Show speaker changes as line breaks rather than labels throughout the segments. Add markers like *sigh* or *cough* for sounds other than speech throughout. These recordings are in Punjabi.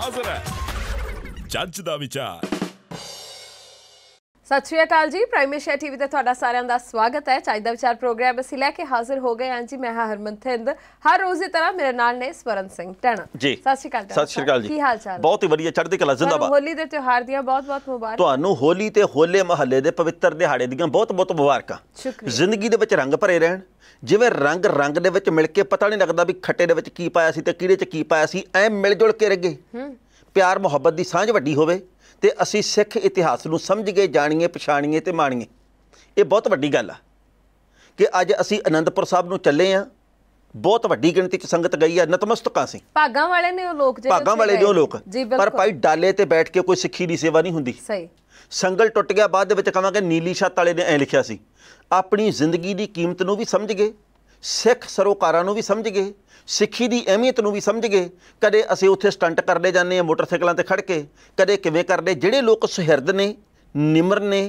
外れジャッジだみちゃん
ਸਤਿ ਸ਼੍ਰੀ ਅਕਾਲ ਜੀ ਪ੍ਰਾਈਮ ਟੀਵੀ ਤੇ ਤੁਹਾਡਾ ਸਾਰਿਆਂ ਦਾ ਸਵਾਗਤ ਹੈ ਚਾਹੀ ਦਾ ਵਿਚਾਰ ਪ੍ਰੋਗਰਾਮ ਅਸੀਂ ਲੈ ਕੇ ਹਾਜ਼ਰ ਹੋ ਗਏ ਹਾਂ ਜੀ ਮੈਂ ਹਾਂ ਹਰਮਨਥਿੰਦ ਹਰ ਰੋਜ਼ ਦੀ ਤਰ੍ਹਾਂ ਮੇਰੇ ਨਾਲ ਨੇ ਸਵਰਨ ਸਿੰਘ ਟਣਾ ਜੀ ਸਤਿ ਸ਼੍ਰੀ ਅਕਾਲ ਸਤਿ ਸ਼੍ਰੀ ਅਕਾਲ ਜੀ ਕੀ ਹਾਲ ਚਾਲ
ਬਹੁਤ ਹੀ ਵਧੀਆ ਚੜ੍ਹਦੀ ਕਲਾ ਜ਼ਿੰਦਾਬਾਦ
ਹੋਲੀ ਦੇ ਤਿਉਹਾਰ ਦੀਆਂ ਬਹੁਤ-ਬਹੁਤ ਮੁਬਾਰਕ
ਤੁਹਾਨੂੰ ਹੋਲੀ ਤੇ ਹੋਲੇ ਮਹੱਲੇ ਦੇ ਪਵਿੱਤਰ ਦਿਹਾੜੇ ਦੀਆਂ ਬਹੁਤ-ਬਹੁਤ ਮੁਬਾਰਕਾਂ ਜ਼ਿੰਦਗੀ ਦੇ ਵਿੱਚ ਰੰਗ ਭਰੇ ਰਹਿਣ ਜਿਵੇਂ ਰੰਗ ਰੰਗ ਦੇ ਵਿੱਚ ਮਿਲ ਕੇ ਪਤਾ ਨਹੀਂ ਲੱਗਦਾ ਵੀ ਖੱਟੇ ਦੇ ਵਿੱਚ ਕੀ ਪਾਇਆ ਸੀ ਤੇ ਕਿਹੜੇ 'ਚ ਕੀ ਪਾਇਆ ਸੀ ਐ ਮਿਲ ਜੁਲ ਕੇ ਹੂੰ ਪਿਆਰ ਮੁਹੱਬਤ ਦੀ ਸਾਂਝ ਵੱਡੀ ਹੋਵੇ ਤੇ ਅਸੀਂ ਸਿੱਖ ਇਤਿਹਾਸ ਨੂੰ ਸਮਝ ਕੇ ਜਾਣੀਏ ਪਛਾਣੀਏ ਤੇ ਮਾਣੀਏ ਇਹ ਬਹੁਤ ਵੱਡੀ ਗੱਲ ਆ ਕਿ ਅੱਜ ਅਸੀਂ ਅਨੰਦਪੁਰ ਸਾਹਿਬ ਨੂੰ ਚੱਲੇ ਆ ਬਹੁਤ ਵੱਡੀ ਗਿਣਤੀ ਚ ਸੰਗਤ ਗਈ ਆ ਨਤਮਸਤਕਾਂ ਸੀ
ਭਾਗਾਂ ਵਾਲੇ ਨੇ ਉਹ ਲੋਕ ਜਿਹੜੇ ਭਾਗਾਂ ਵਾਲੇ ਜੋ ਉਹ ਲੋਕ ਪਰ ਭਾਈ
ਡਾਲੇ ਤੇ ਬੈਠ ਕੇ ਕੋਈ ਸਿੱਖੀ ਦੀ ਸੇਵਾ ਨਹੀਂ ਹੁੰਦੀ ਸਹੀ ਸੰਗਲ ਟੁੱਟ ਗਿਆ ਬਾਅਦ ਦੇ ਵਿੱਚ ਕਹਾਂਗੇ ਨੀਲੀ ਛੱਤ ਵਾਲੇ ਨੇ ਐ ਲਿਖਿਆ ਸੀ ਆਪਣੀ ਜ਼ਿੰਦਗੀ ਦੀ ਕੀਮਤ ਨੂੰ ਵੀ ਸਮਝ ਗਏ ਸਿੱਖ ਸਰੋਕਾਰਾਂ ਨੂੰ ਵੀ ਸਮਝ ਗਏ ਸਿੱਖੀ ਦੀ ਅਹਿਮੀਅਤ ਨੂੰ ਵੀ ਸਮਝ ਗਏ ਕਦੇ ਅਸੀਂ ਉੱਥੇ ਸਟੰਟ ਕਰਦੇ ਜਾਂਦੇ ਆ ਮੋਟਰਸਾਈਕਲਾਂ ਤੇ ਖੜ ਕੇ ਕਦੇ ਕਿਵੇਂ ਕਰਦੇ ਜਿਹੜੇ ਲੋਕ ਸੁਹਿਰਦ ਨੇ ਨਿਮਰ ਨੇ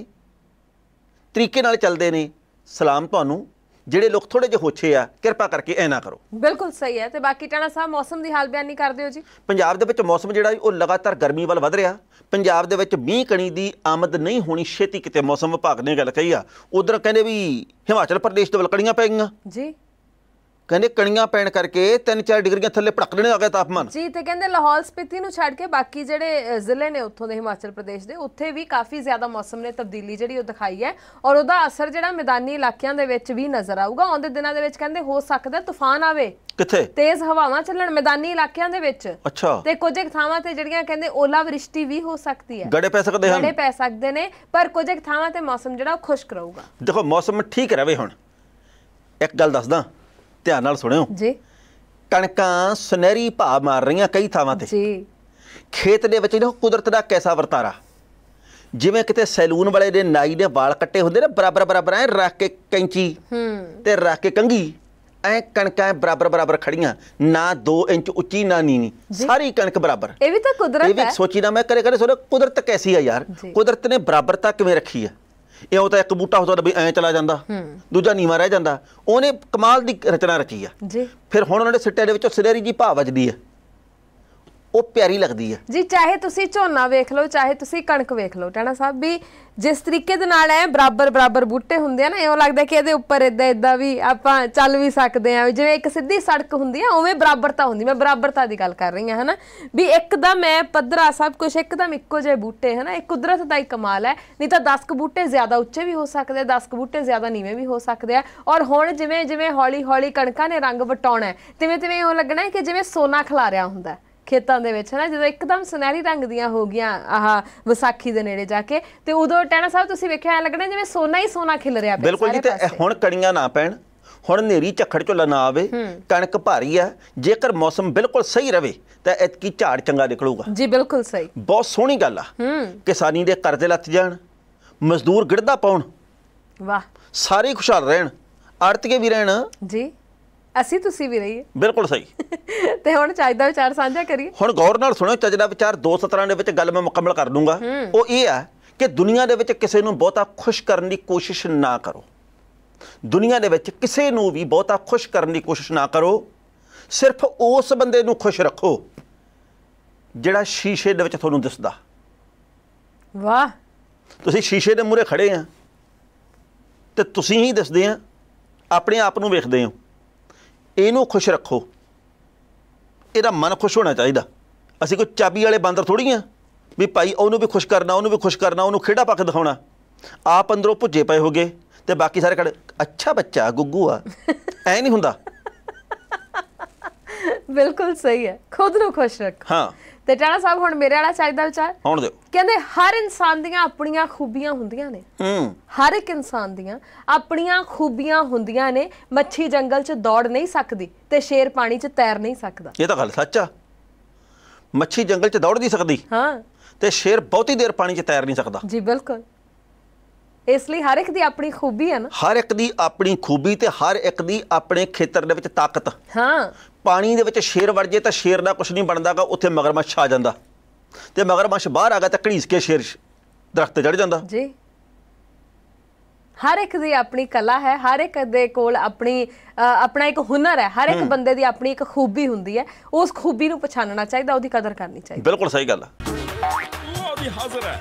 ਤਰੀਕੇ ਨਾਲ ਚੱਲਦੇ ਨੇ ਸਲਾਮ ਤੁਹਾਨੂੰ ਜਿਹੜੇ ਲੋਕ ਥੋੜੇ ਜਿਹਾ ਹੋਛੇ ਆ ਕਿਰਪਾ ਕਰਕੇ ਐ ਨਾ ਕਰੋ
ਬਿਲਕੁਲ ਸਹੀ ਹੈ ਤੇ ਬਾਕੀ ਟਾਣਾ ਸਾਹਿਬ ਮੌਸਮ ਦੀ ਹਾਲ ਬਿਆਨੀ ਕਰਦੇ ਹੋ ਜੀ
ਪੰਜਾਬ ਦੇ ਵਿੱਚ ਮੌਸਮ ਜਿਹੜਾ ਉਹ ਲਗਾਤਾਰ ਗਰਮੀ ਵੱਲ ਵਧ ਰਿਹਾ ਪੰਜਾਬ ਦੇ ਵਿੱਚ ਮੀਂਹ ਕਣੀ ਦੀ ਆਮਦ ਨਹੀਂ ਹੋਣੀ ਛੇਤੀ ਕਿਤੇ ਮੌਸਮ ਵਿਭਾਗ ਨੇ ਗੱਲ ਕਹੀ ਆ ਉਧਰ ਕਹਿੰਦੇ ਵੀ ਹਿਮਾਚਲ ਪ੍ਰਦੇਸ਼ ਦੇ ਵਲਕੜੀਆਂ ਪੈ ਗਈਆਂ ਜੀ ਕਹਿੰਦੇ ਕਣੀਆਂ ਪੈਣ ਕਰਕੇ 3-4 ਡਿਗਰੀਆਂ ਥੱਲੇ ਭੜਕ ਲੈਣੇ ਆ ਗਿਆ ਤਾਪਮਾਨ
ਜੀ ਤੇ ਕਹਿੰਦੇ ਲਾਹੌਲ ਸਪੀਤੀ ਨੂੰ ਛੱਡ ਕੇ ਬਾਕੀ ਜਿਹੜੇ ਜ਼ਿਲ੍ਹੇ ਨੇ ਉੱਥੋਂ ਦੇ ਹਿਮਾਚਲ ਪ੍ਰਦੇਸ਼ ਦੇ ਉੱਥੇ ਵੀ ਕਾਫੀ ਜ਼ਿਆਦਾ ਮੌਸਮ ਨੇ ਤਬਦੀਲੀ ਜਿਹੜੀ ਉਹ ਦਿਖਾਈ ਹੈ ਔਰ ਉਹਦਾ ਅਸਰ ਜਿਹੜਾ ਮੈਦਾਨੀ ਇਲਾਕਿਆਂ ਦੇ ਵਿੱਚ ਵੀ ਨਜ਼ਰ ਆਊਗਾ ਆਉਂਦੇ ਦਿਨਾਂ ਦੇ ਵਿੱਚ ਕਹਿੰਦੇ ਹੋ ਸਕਦਾ ਤੂਫਾਨ ਆਵੇ ਕਿੱਥੇ ਤੇਜ਼ ਹਵਾਵਾਂ ਚੱਲਣ ਮੈਦਾਨੀ ਇਲਾਕਿਆਂ ਦੇ ਵਿੱਚ ਅੱਛਾ ਤੇ ਕੁਝ ਥਾਵਾਂ ਤੇ ਜਿਹੜੀਆਂ ਕਹਿੰਦੇ ਓਲਾ ਵਰਿਸ਼ਟੀ ਵੀ ਹੋ ਸਕਦੀ ਹੈ ਗੜੇ ਪੈ ਸਕਦੇ ਹਨ ਗੜੇ ਪੈ ਸਕਦੇ ਨੇ ਪਰ ਕੁਝ ਥਾਵਾਂ ਤੇ ਮੌਸਮ ਜਿਹੜਾ ਖੁਸ਼ਕ
ਰਹੂਗਾ ਦੇਖੋ ਮੌਸਮ ਠੀਕ ਰਹੇ ਹੁਣ ਇੱਕ ਗੱਲ ਦੱਸਦਾ ਧਿਆਨ ਨਾਲ ਸੁਣਿਓ ਜੀ ਕਣਕਾਂ ਸੁਨਹਿਰੀ ਭਾ ਮਾਰ ਰਹੀਆਂ ਕਈ ਥਾਵਾਂ ਤੇ ਜੀ ਖੇਤ ਦੇ ਵਿੱਚ ਦੇਖੋ ਕੁਦਰਤ ਦਾ ਕੈਸਾ ਵਰਤਾਰਾ ਜਿਵੇਂ ਕਿਤੇ ਸੈਲੂਨ ਵਾਲੇ ਦੇ ਨਾਈ ਦੇ ਵਾਲ ਕੱਟੇ ਹੁੰਦੇ ਨੇ ਬਰਾਬਰ ਬਰਾਬਰ ਐ ਰੱਖ ਕੇ ਕੈਂਚੀ ਹੂੰ ਤੇ ਰੱਖ ਕੇ ਕੰਗੀ ਐ ਕਣਕਾਂ ਬਰਾਬਰ ਬਰਾਬਰ ਖੜੀਆਂ ਨਾ 2 ਇੰਚ ਉੱਚੀ ਨਾ ਨੀਵੀਂ ਸਾਰੀ ਕਣਕ ਬਰਾਬਰ
ਇਹ ਵੀ ਤਾਂ ਕੁਦਰਤ ਹੈ ਇਹ ਵੀ ਸੋਚੀ
ਨਾ ਮੈਂ ਕਰੇ ਕਰੇ ਸੋਚਦਾ ਕੁਦਰਤ ਕੈਸੀ ਆ ਯਾਰ ਕੁਦਰਤ ਨੇ ਬਰਾਬਰਤਾ ਕਿਵੇਂ ਰੱਖੀ ਆ ਉਹ ਤਾਂ ਇੱਕ ਬੂਟਾ ਹੁੰਦਾ ਬਈ ਐਂ ਚਲਾ ਜਾਂਦਾ ਦੂਜਾ ਨੀਵਾ ਰਹਿ ਜਾਂਦਾ ਉਹਨੇ ਕਮਾਲ ਦੀ ਰਚਨਾ ਰਚੀ ਆ ਜੀ ਫਿਰ ਹੁਣ ਉਹਨਾਂ ਦੇ ਸਿੱਟੇ ਦੇ ਵਿੱਚੋਂ ਸਿਰੇਰੀ ਜੀ ਭਾਵ ਵੱਜਦੀ ਆ ਉਹ ਪਿਆਰੀ ਲੱਗਦੀ ਹੈ
ਜੀ ਚਾਹੇ ਤੁਸੀਂ ਝੋਨਾ ਵੇਖ ਲਓ ਚਾਹੇ ਤੁਸੀਂ ਕਣਕ ਵੇਖ ਲਓ ਟਾਣਾ ਸਾਹਿਬ ਵੀ ਜਿਸ ਤਰੀਕੇ ਦੇ ਨਾਲ ਐ ਬਰਾਬਰ ਬਰਾਬਰ ਬੂਟੇ ਹੁੰਦੇ ਆ ਨਾ ਇਹੋ ਲੱਗਦਾ ਕਿ ਇਹਦੇ ਉੱਪਰ ਇਦਾਂ ਇਦਾਂ ਵੀ ਆਪਾਂ ਚੱਲ ਵੀ ਸਕਦੇ ਆ ਜਿਵੇਂ ਇੱਕ ਸਿੱਧੀ ਸੜਕ ਹੁੰਦੀ ਆ ਉਵੇਂ ਬਰਾਬਰਤਾ ਹੁੰਦੀ ਮੈਂ ਬਰਾਬਰਤਾ ਦੀ ਗੱਲ ਕਰ ਰਹੀ ਆ ਹਨਾ ਵੀ ਇੱਕਦਮ ਐ ਪੱਧਰਾ ਸਭ ਕੁਝ ਇੱਕਦਮ ਇੱਕੋ ਜਿਹੇ ਬੂਟੇ ਹਨਾ ਇਹ ਕੁਦਰਤ ਦਾ ਹੀ ਕਮਾਲ ਹੈ ਨਹੀਂ ਤਾਂ 10 ਕੁ ਬੂਟੇ ਜ਼ਿਆਦਾ ਉੱਚੇ ਵੀ ਹੋ ਸਕਦੇ ਆ 10 ਕੁ ਬੂਟੇ ਜ਼ਿਆਦਾ ਨੀਵੇਂ ਵੀ ਹੋ ਸਕਦੇ ਆ ਔਰ ਹੁਣ ਜਿਵੇਂ ਜਿਵੇਂ ਹੌਲੀ ਹੌਲੀ ਕਣਕਾਂ ਨੇ ਰੰਗ ਵਟਾਉਣਾ ਹੈ ਤਿਵੇਂ ਤਿਵੇਂ ਉਹ ਲੱਗਣਾ ਹੈ ਕਿ ਜਿਵੇਂ ਸੋਨਾ ਖਿਲਾ ਰਿਹਾ ਹੁੰਦਾ ਹੈ ਖੇਤਾਂ ਦੇ ਵਿੱਚ ਹਨਾ ਜਦੋਂ ਇੱਕਦਮ ਸੁਨਹਿਰੀ ਰੰਗ ਦੀਆਂ ਹੋ ਗਈਆਂ ਆਹ ਵਿਸਾਖੀ ਦੇ ਨੇੜੇ ਜਾ ਕੇ ਤੇ ਉਦੋਂ ਟੈਣਾ ਸਾਹਿਬ ਤੁਸੀਂ ਵੇਖਿਆ ਐ ਲੱਗਣਾ ਜਿਵੇਂ ਸੋਨਾ ਹੀ ਸੋਨਾ ਖਿਲ ਰਿਹਾ ਪਿਆ ਬਿਲਕੁਲ ਜੀ ਤੇ
ਹੁਣ ਕੜੀਆਂ ਨਾ ਪੈਣ ਹੁਣ ਨੇਰੀ ਝੱਖੜ ਝੋਲਾ ਨਾ ਆਵੇ ਕਣਕ ਭਾਰੀ ਆ ਜੇਕਰ ਮੌਸਮ ਬਿਲਕੁਲ ਸਹੀ ਰਵੇ ਤਾਂ ਇਤਕੀ ਝਾੜ ਚੰਗਾ ਨਿਕਲੂਗਾ
ਜੀ ਬਿਲਕੁਲ ਸਹੀ
ਬਹੁਤ ਸੋਹਣੀ ਗੱਲ ਆ ਕਿਸਾਨੀ ਦੇ ਕਰਜ਼ੇ ਲੱਥ ਜਾਣ ਮਜ਼ਦੂਰ ਗਿੜਦਾ ਪਾਉਣ ਵਾਹ ਸਾਰੇ ਖੁਸ਼ਹਾਲ ਰਹਿਣ ਕੇ ਵੀ ਰਹਿਣ ਜੀ
ਅਸੀਂ ਤੁਸੀਂ ਵੀ ਰਹੀਏ ਬਿਲਕੁਲ ਸਹੀ ਤੇ ਹੁਣ ਚੱਜ ਦਾ ਵਿਚਾਰ ਸਾਂਝਾ ਕਰੀਏ
ਹੁਣ ਗੌਰ ਨਾਲ ਸੁਣੋ ਚੱਜ ਦਾ ਵਿਚਾਰ 217 ਦੇ ਵਿੱਚ ਗੱਲ ਮੈਂ ਮੁਕੰਮਲ ਕਰ ਦੂੰਗਾ ਉਹ ਇਹ ਆ ਕਿ ਦੁਨੀਆ ਦੇ ਵਿੱਚ ਕਿਸੇ ਨੂੰ ਬਹੁਤਾ ਖੁਸ਼ ਕਰਨ ਦੀ ਕੋਸ਼ਿਸ਼ ਨਾ ਕਰੋ ਦੁਨੀਆ ਦੇ ਵਿੱਚ ਕਿਸੇ ਨੂੰ ਵੀ ਬਹੁਤਾ ਖੁਸ਼ ਕਰਨ ਦੀ ਕੋਸ਼ਿਸ਼ ਨਾ ਕਰੋ ਸਿਰਫ ਉਸ ਬੰਦੇ ਨੂੰ ਖੁਸ਼ ਰੱਖੋ ਜਿਹੜਾ ਸ਼ੀਸ਼ੇ ਦੇ ਵਿੱਚ ਤੁਹਾਨੂੰ ਦਿਸਦਾ ਵਾਹ ਤੁਸੀਂ ਸ਼ੀਸ਼ੇ ਦੇ ਮੂਰੇ ਖੜੇ ਆ ਤੇ ਤੁਸੀਂ ਹੀ ਦਿਸਦੇ ਆ ਆਪਣੇ ਆਪ ਨੂੰ ਵੇਖਦੇ ਹੋ ਇਹਨੂੰ ਖੁਸ਼ ਰੱਖੋ ਇਹਦਾ ਮਨ ਖੁਸ਼ ਹੋਣਾ ਚਾਹੀਦਾ ਅਸੀਂ ਕੋਈ ਚਾਬੀ ਵਾਲੇ ਬਾਂਦਰ ਥੋੜੀ ਆ ਵੀ ਭਾਈ ਉਹਨੂੰ ਵੀ ਖੁਸ਼ ਕਰਨਾ ਉਹਨੂੰ ਵੀ ਖੁਸ਼ ਕਰਨਾ ਉਹਨੂੰ ਖੇਡਾ ਪੱਕ ਦਿਖਾਉਣਾ ਆਪ ਅੰਦਰੋਂ ਭੁੱਜੇ ਪਏ ਹੋਗੇ ਤੇ ਬਾਕੀ ਸਾਰੇ ਕੜ ਅੱਛਾ ਬੱਚਾ ਗੁੱਗੂ ਆ ਐ ਨਹੀਂ ਹੁੰਦਾ
ਬਿਲਕੁਲ ਸਹੀ ਹੈ ਖੁਦ ਨੂੰ ਖੁਸ਼ ਰੱਖ ਹਾਂ ਤੇ ਟਾਣਾ ਸਾਹਿਬ ਹੁਣ ਮੇਰੇ ਵਾਲਾ ਚਾਹੀਦਾ ਵਿਚਾਰ ਹੁਣ ਦਿਓ ਕਹਿੰਦੇ ਹਰ ਇਨਸਾਨ ਦੀਆਂ ਆਪਣੀਆਂ ਖੂਬੀਆਂ ਹੁੰਦੀਆਂ ਨੇ ਹੂੰ ਹਰ ਇੱਕ ਇਨਸਾਨ ਦੀਆਂ ਆਪਣੀਆਂ ਖੂਬੀਆਂ ਹੁੰਦੀਆਂ ਨੇ ਮੱਛੀ ਜੰਗਲ 'ਚ ਦੌੜ ਨਹੀਂ ਸਕਦੀ ਤੇ ਸ਼ੇਰ ਪਾਣੀ 'ਚ ਤੈਰ ਨਹੀਂ ਸਕਦਾ
ਇਹ ਤਾਂ ਗੱਲ ਸੱਚ ਆ ਮੱਛੀ ਜੰਗਲ 'ਚ ਦੌੜ ਨਹੀਂ ਸਕਦੀ ਹਾਂ ਤੇ ਸ਼ੇਰ ਬਹੁਤੀ ਦੇਰ ਪਾਣੀ 'ਚ ਤੈਰ ਨਹੀਂ ਸਕਦਾ
ਜੀ ਬਿਲਕੁਲ ਇਸ ਲਈ ਹਰ ਇੱਕ ਦੀ ਆਪਣੀ ਖੂਬੀ ਹੈ ਨਾ
ਹਰ ਇੱਕ ਦੀ ਆਪਣੀ ਖੂਬੀ ਤੇ ਹਰ ਇੱਕ ਦੀ ਆਪਣੇ ਖੇਤਰ ਦੇ ਵਿੱਚ ਤਾਕਤ ਹਾਂ ਪਾਣੀ ਦੇ ਵਿੱਚ ਸ਼ੇਰ ਵੜ ਜੇ ਤਾਂ ਸ਼ੇਰ ਦਾ ਕੁਝ ਨਹੀਂ ਬਣਦਾਗਾ ਉੱਥੇ ਮਗਰਮੱਛ ਆ ਜਾਂਦਾ ਤੇ ਮਗਰਮੱਛ ਬਾਹਰ ਆ ਗਿਆ ਤਾਂ ਘੜੀਸ ਕੇ ਸ਼ੇਰ ਦਰਖਤ ਚੜ ਜਾਂਦਾ ਜੀ
ਹਰ ਇੱਕ ਦੀ ਆਪਣੀ ਕਲਾ ਹੈ ਹਰ ਇੱਕ ਦੇ ਕੋਲ ਆਪਣੀ ਆਪਣਾ ਇੱਕ ਹੁਨਰ ਹੈ ਹਰ ਇੱਕ ਬੰਦੇ ਦੀ ਆਪਣੀ ਇੱਕ ਖੂਬੀ ਹੁੰਦੀ ਹੈ ਉਸ ਖੂਬੀ ਨੂੰ ਪਛਾਣਨਾ ਚਾਹੀਦਾ ਉਹਦੀ ਕਦਰ ਕਰਨੀ ਚਾਹੀਦੀ
ਬਿਲਕੁਲ ਸਹੀ ਗੱਲ ਹੈ ਉਹ ਵੀ ਹਾਜ਼ਰ ਹੈ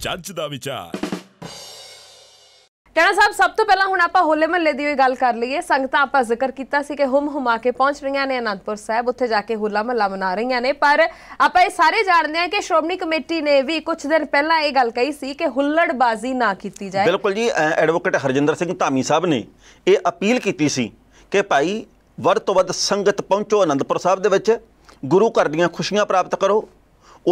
ਜੱਜ ਦਾ ਵਿਚਾਰ
ਕਹਿਣਾ ਸਾਹਿਬ ਸਭ ਤੋਂ ਪਹਿਲਾਂ ਹੁਣ ਆਪਾਂ ਹੋਲੇ ਮਹੱਲੇ ਦੀ ਵੀ ਗੱਲ ਕਰ ਲਈਏ ਸੰਗਤਾਂ ਆਪਾਂ ਜ਼ਿਕਰ ਕੀਤਾ ਸੀ ਕਿ ਹੁਮ ਹੁਮਾ ਕੇ ਪਹੁੰਚ ਰਹੀਆਂ ਨੇ ਅਨੰਦਪੁਰ ਸਾਹਿਬ ਉੱਥੇ ਜਾ ਕੇ ਹੋਲਾ ਮਹੱਲਾ ਮਨਾ ਰਹੀਆਂ ਨੇ ਪਰ ਆਪਾਂ ਇਹ ਸਾਰੇ ਜਾਣਦੇ ਹਾਂ ਕਿ ਸ਼੍ਰੋਮਣੀ ਕਮੇਟੀ ਨੇ ਵੀ ਕੁਝ ਦਿਨ ਪਹਿਲਾਂ ਇਹ ਗੱਲ ਕਹੀ ਸੀ ਕਿ ਹੁੱਲੜਬਾਜ਼ੀ ਨਾ ਕੀਤੀ ਜਾਏ ਬਿਲਕੁਲ
ਜੀ ਐਡਵੋਕੇਟ ਹਰਜਿੰਦਰ ਸਿੰਘ ਧਾਮੀ ਸਾਹਿਬ ਨੇ ਇਹ ਅਪੀਲ ਕੀਤੀ ਸੀ ਕਿ ਭਾਈ ਵੱਧ ਤੋਂ ਵੱਧ ਸੰਗਤ ਪਹੁੰਚੋ ਅਨੰਦਪੁਰ ਸਾਹਿਬ ਦੇ ਵਿੱਚ ਗੁਰੂ ਘਰ ਦੀਆਂ ਖੁਸ਼ੀਆਂ ਪ੍ਰਾਪਤ ਕਰੋ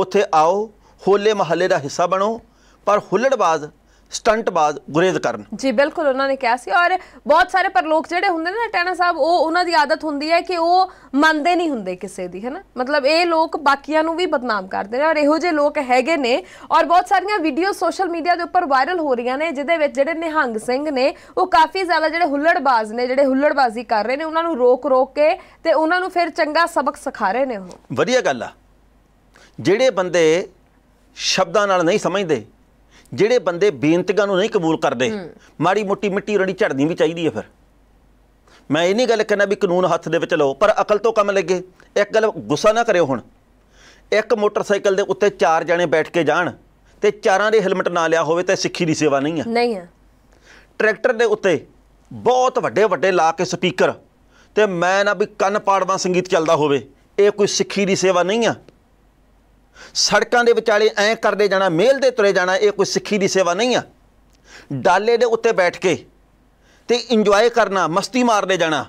ਉੱਥੇ ਆਓ ਹੋਲੇ ਮਹੱਲੇ ਦਾ ਹਿੱਸਾ ਬਣੋ ਪਰ ਹੁੱਲੜਬਾਜ਼ ਸਟੰਟਬਾਜ਼ ਗੁਰੇਜ਼ ਕਰਨ
ਜੀ ਬਿਲਕੁਲ ਉਹਨਾਂ ਨੇ ਕਿਹਾ ਸੀ ਔਰ ਬਹੁਤ ਸਾਰੇ ਪਰਲੋਕ ਜਿਹੜੇ ਹੁੰਦੇ ਨੇ ਟੈਣਾ ਸਾਹਿਬ ਉਹ ਉਹਨਾਂ ਦੀ ਆਦਤ ਹੁੰਦੀ ਹੈ ਕਿ ਉਹ ਮੰਨਦੇ ਨਹੀਂ ਹੁੰਦੇ ਕਿਸੇ ਦੀ ਹੈਨਾ ਮਤਲਬ ਇਹ ਲੋਕ ਬਾਕੀਆਂ ਨੂੰ ਵੀ ਬਦਨਾਮ ਕਰਦੇ ਨੇ ਔਰ ਇਹੋ ਜਿਹੇ ਲੋਕ ਹੈਗੇ ਨੇ ਔਰ ਬਹੁਤ ਸਾਰੀਆਂ ਵੀਡੀਓ ਸੋਸ਼ਲ ਮੀਡੀਆ ਦੇ ਉੱਪਰ ਵਾਇਰਲ ਹੋ ਰਹੀਆਂ ਨੇ ਜਿਹਦੇ ਵਿੱਚ ਜਿਹੜੇ ਨਿਹੰਗ ਸਿੰਘ ਨੇ ਉਹ ਕਾਫੀ ਜ਼ਿਆਦਾ ਜਿਹੜੇ ਹੁੱਲੜਬਾਜ਼ ਨੇ ਜਿਹੜੇ ਹੁੱਲੜਬਾਜ਼ੀ ਕਰ ਰਹੇ ਨੇ ਉਹਨਾਂ ਨੂੰ ਰੋਕ ਰੋਕ ਕੇ ਤੇ ਉਹਨਾਂ ਨੂੰ ਫਿਰ ਚੰਗਾ ਸਬਕ ਸਿਖਾ ਰਹੇ ਨੇ ਉਹ
ਵਧੀਆ ਗੱਲ ਆ ਜਿਹੜੇ ਬੰਦੇ ਸ਼ਬਦਾਂ ਨਾਲ ਨਹੀਂ ਸਮਝਦੇ ਜਿਹੜੇ ਬੰਦੇ ਬੇਨਤੀਆਂ ਨੂੰ ਨਹੀਂ ਕਬੂਲ ਕਰਦੇ ਮਾੜੀ ਮੋਟੀ ਮਿੱਟੀ ਰੜੀ ਝੜਨੀ ਵੀ ਚਾਹੀਦੀ ਹੈ ਫਿਰ ਮੈਂ ਇਹ ਨਹੀਂ ਗੱਲ ਕਹਿਣਾ ਵੀ ਕਾਨੂੰਨ ਹੱਥ ਦੇ ਵਿੱਚ ਲਓ ਪਰ ਅਕਲ ਤੋਂ ਕੰਮ ਲੱਗੇ ਇੱਕ ਗੱਲ ਗੁੱਸਾ ਨਾ ਕਰਿਓ ਹੁਣ ਇੱਕ ਮੋਟਰਸਾਈਕਲ ਦੇ ਉੱਤੇ ਚਾਰ ਜਣੇ ਬੈਠ ਕੇ ਜਾਣ ਤੇ ਚਾਰਾਂ ਦੇ ਹੈਲਮਟ ਨਾ ਲਿਆ ਹੋਵੇ ਤਾਂ ਸਿੱਖੀ ਦੀ ਸੇਵਾ ਨਹੀਂ ਆ ਨਹੀਂ ਆ ਟਰੈਕਟਰ ਦੇ ਉੱਤੇ ਬਹੁਤ ਵੱਡੇ ਵੱਡੇ ਲਾ ਕੇ ਸਪੀਕਰ ਤੇ ਮੈਂ ਨਾ ਵੀ ਕੰਨ ਪਾੜਵਾ ਸੰਗੀਤ ਚੱਲਦਾ ਹੋਵੇ ਇਹ ਕੋਈ ਸਿੱਖੀ ਦੀ ਸੇਵਾ ਨਹੀਂ ਆ ਸੜਕਾਂ ਦੇ ਵਿਚਾਲੇ ਐ ਕਰਦੇ ਜਾਣਾ ਮੇਲ ਦੇ ਤੁਰੇ ਜਾਣਾ ਇਹ ਕੋਈ ਸਿੱਖੀ ਦੀ ਸੇਵਾ ਨਹੀਂ ਆ ਡਾਲੇ ਦੇ ਉੱਤੇ ਬੈਠ ਕੇ ਤੇ ਇੰਜੋਏ ਕਰਨਾ ਮਸਤੀ ਮਾਰਦੇ ਜਾਣਾ